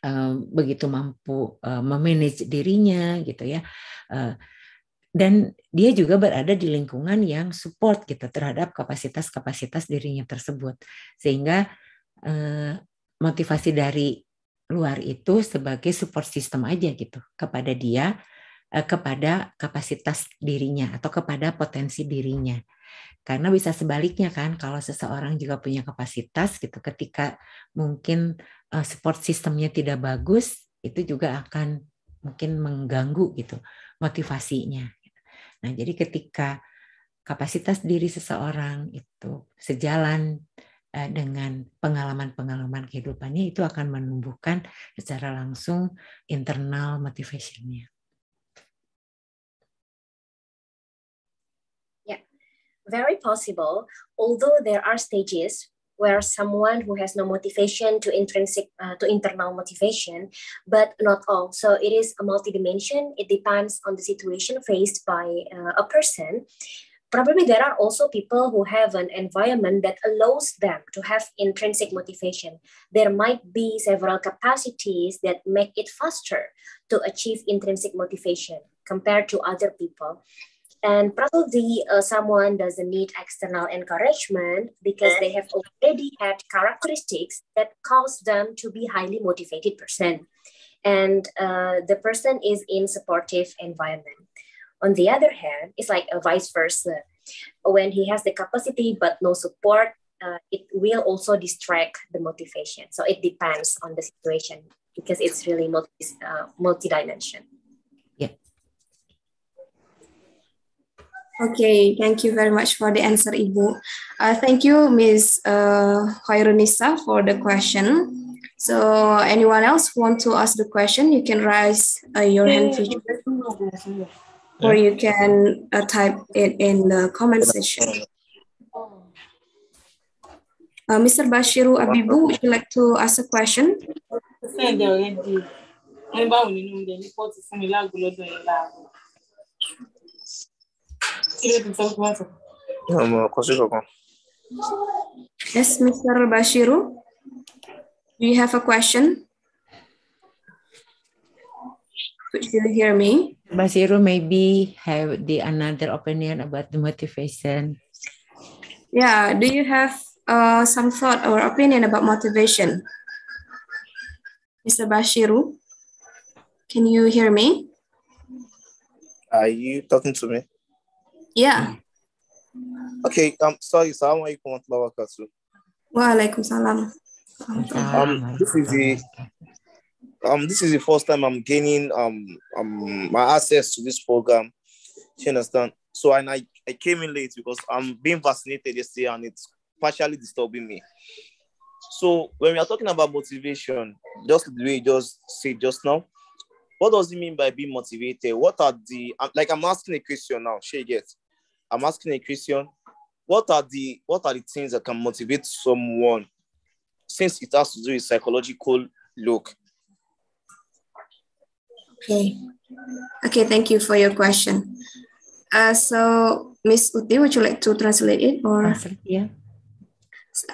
uh, begitu mampu uh, memanage dirinya gitu ya uh, dan dia juga berada di lingkungan yang support kita gitu terhadap kapasitas-kapasitas dirinya tersebut sehingga eh, motivasi dari luar itu sebagai support system aja gitu kepada dia eh, kepada kapasitas dirinya atau kepada potensi dirinya karena bisa sebaliknya kan kalau seseorang juga punya kapasitas gitu ketika mungkin eh, support sistemnya tidak bagus itu juga akan mungkin mengganggu gitu motivasinya Nah, jadi ketika kapasitas diri seseorang itu sejalan eh, dengan pengalaman-pengalaman kehidupannya itu akan menumbuhkan secara langsung internal motivationnya. very possible. Although there are stages where someone who has no motivation to intrinsic uh, to internal motivation but not all so it is a multi-dimension it depends on the situation faced by uh, a person probably there are also people who have an environment that allows them to have intrinsic motivation there might be several capacities that make it faster to achieve intrinsic motivation compared to other people and probably uh, someone doesn't need external encouragement because they have already had characteristics that cause them to be highly motivated person and uh, the person is in supportive environment on the other hand it's like a vice versa when he has the capacity but no support uh, it will also distract the motivation so it depends on the situation because it's really multi uh, Okay, thank you very much for the answer, Ibu. Uh, thank you, Ms. Uh, Khairunisa, for the question. So anyone else want to ask the question? You can raise uh, your hand feature, or you can uh, type it in the comment section. Uh, Mr. Bashiru Abibu, would you like to ask a question? Yes, Mr. Bashiru, do you have a question? Could you hear me? Bashiru maybe have the another opinion about the motivation. Yeah, do you have uh, some thought or opinion about motivation? Mr. Bashiru, can you hear me? Are you talking to me? Yeah. Okay. Um. Sorry. Salam alaikum wa barakatuh. Wa salam. Um. This is the. Um. This is the first time I'm gaining um um my access to this program. you understand? So and I I came in late because I'm being vaccinated yesterday and it's partially disturbing me. So when we are talking about motivation, just the way you just said just now, what does it mean by being motivated? What are the um, like I'm asking a question now, share gets. I'm asking a question. What are the what are the things that can motivate someone since it has to do with psychological look? Okay. Okay, thank you for your question. Uh, so, Miss Uti, would you like to translate it or? Yeah.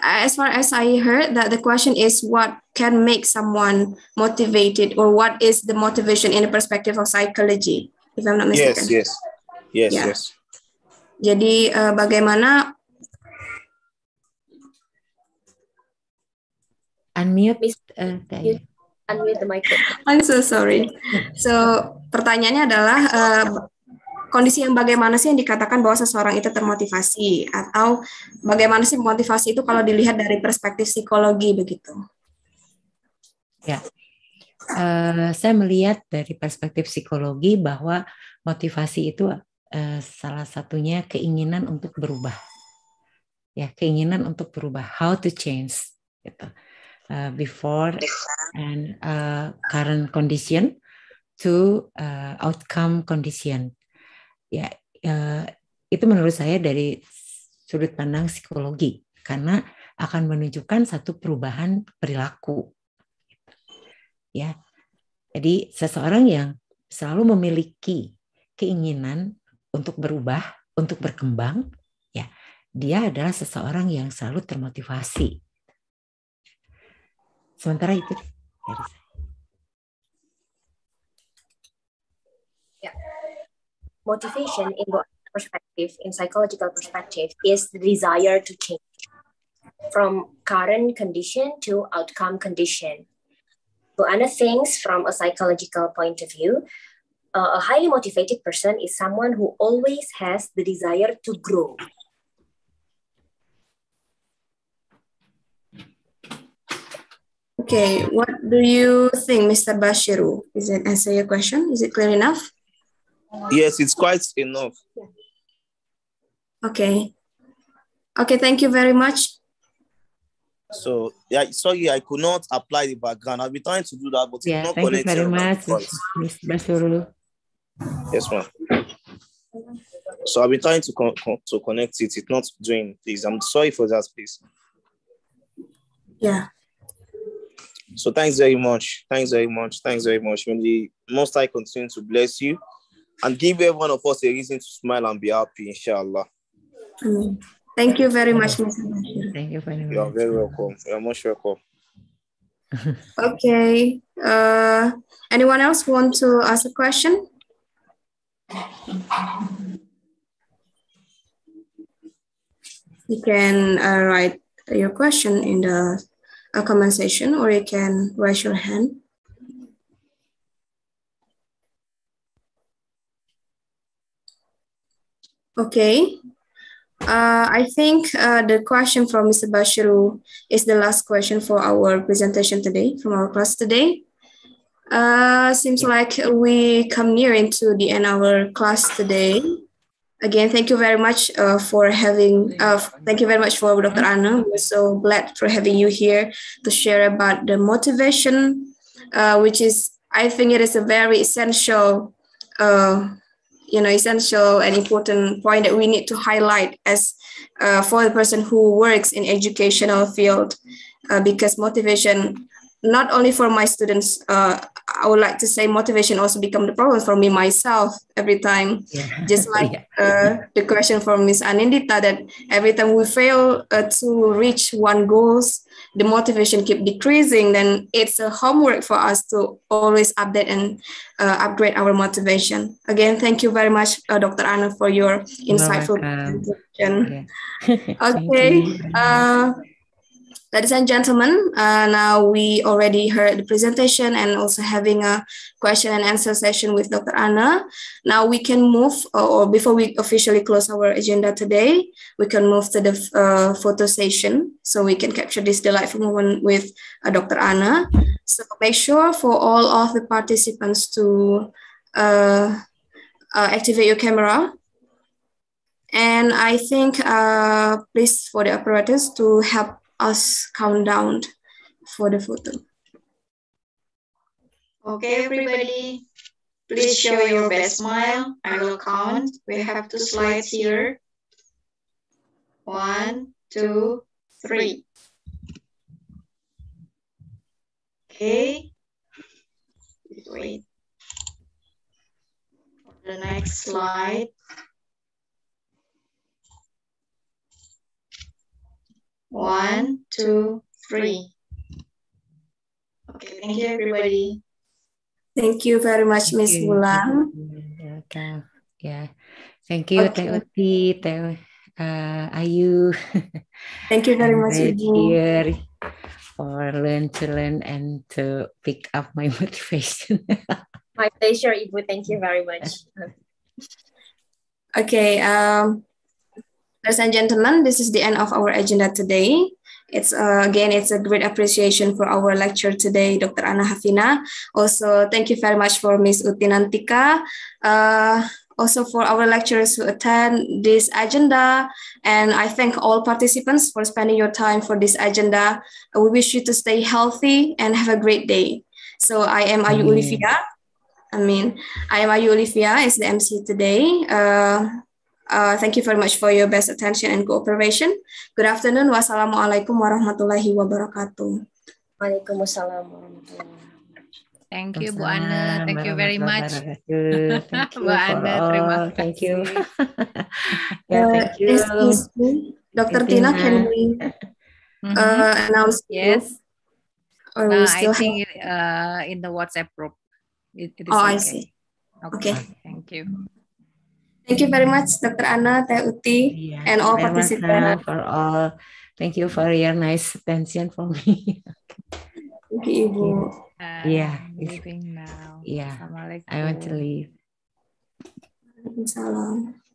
As far as I heard, that the question is what can make someone motivated, or what is the motivation in the perspective of psychology? If I'm not mistaken. Yes, yes, yes, yeah. yes. Jadi uh, bagaimana unmute Miss uh, unmute, the microphone. I'm so sorry. So pertanyaannya adalah uh, kondisi yang bagaimana sih yang dikatakan bahwa seseorang itu termotivasi atau bagaimana sih motivasi itu kalau dilihat dari perspektif psikologi begitu? Ya, uh, saya melihat dari perspektif psikologi bahwa motivasi itu Eh, salah satunya keinginan untuk berubah ya keinginan untuk berubah how to change gitu uh, before and uh, current condition to uh, outcome condition ya uh, itu menurut saya dari sudut pandang psikologi karena akan menunjukkan satu perubahan perilaku ya jadi seseorang yang selalu memiliki keinginan untuk berubah, untuk berkembang, ya dia adalah seseorang yang selalu termotivasi. Sementara itu dari saya. Ya. Motivation in perspective, in psychological perspective, is the desire to change from current condition to outcome condition. other things from a psychological point of view uh, a highly motivated person is someone who always has the desire to grow. Okay, what do you think, Mr. Bashiru? Is it answer your question? Is it clear enough? Yes, it's quite enough. Okay. Okay, thank you very much. So yeah, sorry, I could not apply the background. I'll be trying to do that, but yeah, it's not thank connected. You very much, Mr. Bashiru. Yes, ma'am. So I've been trying to con- con- to connect it. It's not doing. Please, I'm sorry for that, please. Yeah. So thanks very much. Thanks very much. Thanks very much. May the Most I continue to bless you and give every one of us a reason to smile and be happy, inshallah. Mm. Thank you very much, Mr. Thank you very much. You are very welcome. You are most welcome. okay. Uh, anyone else want to ask a question? You can uh, write your question in the uh, comment section or you can raise your hand. Okay. Uh, I think uh, the question from Mr. Bashiru is the last question for our presentation today, from our class today. Uh, seems like we come near into the end of our class today. Again, thank you very much uh, for having, uh, thank you very much for Dr. Anna. We're so glad for having you here to share about the motivation, uh, which is, I think it is a very essential, uh, you know, essential and important point that we need to highlight as uh, for the person who works in educational field, uh, because motivation not only for my students uh, i would like to say motivation also become the problem for me myself every time yeah. just like yeah. uh, the question from ms anindita that every time we fail uh, to reach one goals the motivation keep decreasing then it's a homework for us to always update and uh, upgrade our motivation again thank you very much uh, dr anna for your insightful presentation okay you. Uh, Ladies and gentlemen, uh, now we already heard the presentation and also having a question and answer session with Dr. Anna. Now we can move, or before we officially close our agenda today, we can move to the uh, photo session so we can capture this delightful moment with uh, Dr. Anna. So make sure for all of the participants to uh, uh, activate your camera and I think uh, please for the apparatus to help us countdown for the photo. Okay, everybody, please show your best smile. I will count. We have two slides here. One, two, three. Okay. Wait. For the next slide. One, two, three. Okay, thank you everybody. Thank you very much, Miss Okay, Yeah, thank you, okay. Teoti, Teo, uh, Ayu. Thank you very much, here for learn to learn and to pick up my motivation. my pleasure, Ibu. Thank you very much. okay. Um, Ladies and gentlemen, this is the end of our agenda today. It's uh, again, it's a great appreciation for our lecture today, Dr. Anna Hafina. Also, thank you very much for Ms. Utinantika. Uh, also for our lecturers who attend this agenda. And I thank all participants for spending your time for this agenda. We wish you to stay healthy and have a great day. So I am Ayu Olivia. I mean, I am Ayu Olivia as the MC today. Uh, Uh, thank you very much for your best attention and cooperation. Good afternoon. Wassalamualaikum warahmatullahi wabarakatuh. Waalaikumsalam Thank you, Bu Anne. Thank you very much. Thank you Bu Anne, terima kasih. Thank you. yeah, uh, thank you. Excuse Dr. Tina, can we mm-hmm. uh, announce? Yes. Or we uh, still I think uh, in the WhatsApp group. It, it is oh, okay. I see. Okay. okay. Thank you. Thank you very much, Dr. Anna, Teh Uti, yeah, and all participants. For all, thank you for your nice attention for me. thank you, Ibu. Uh, iya, iya, yeah. Leaving now. Yeah. I want to leave. Assalamualaikum.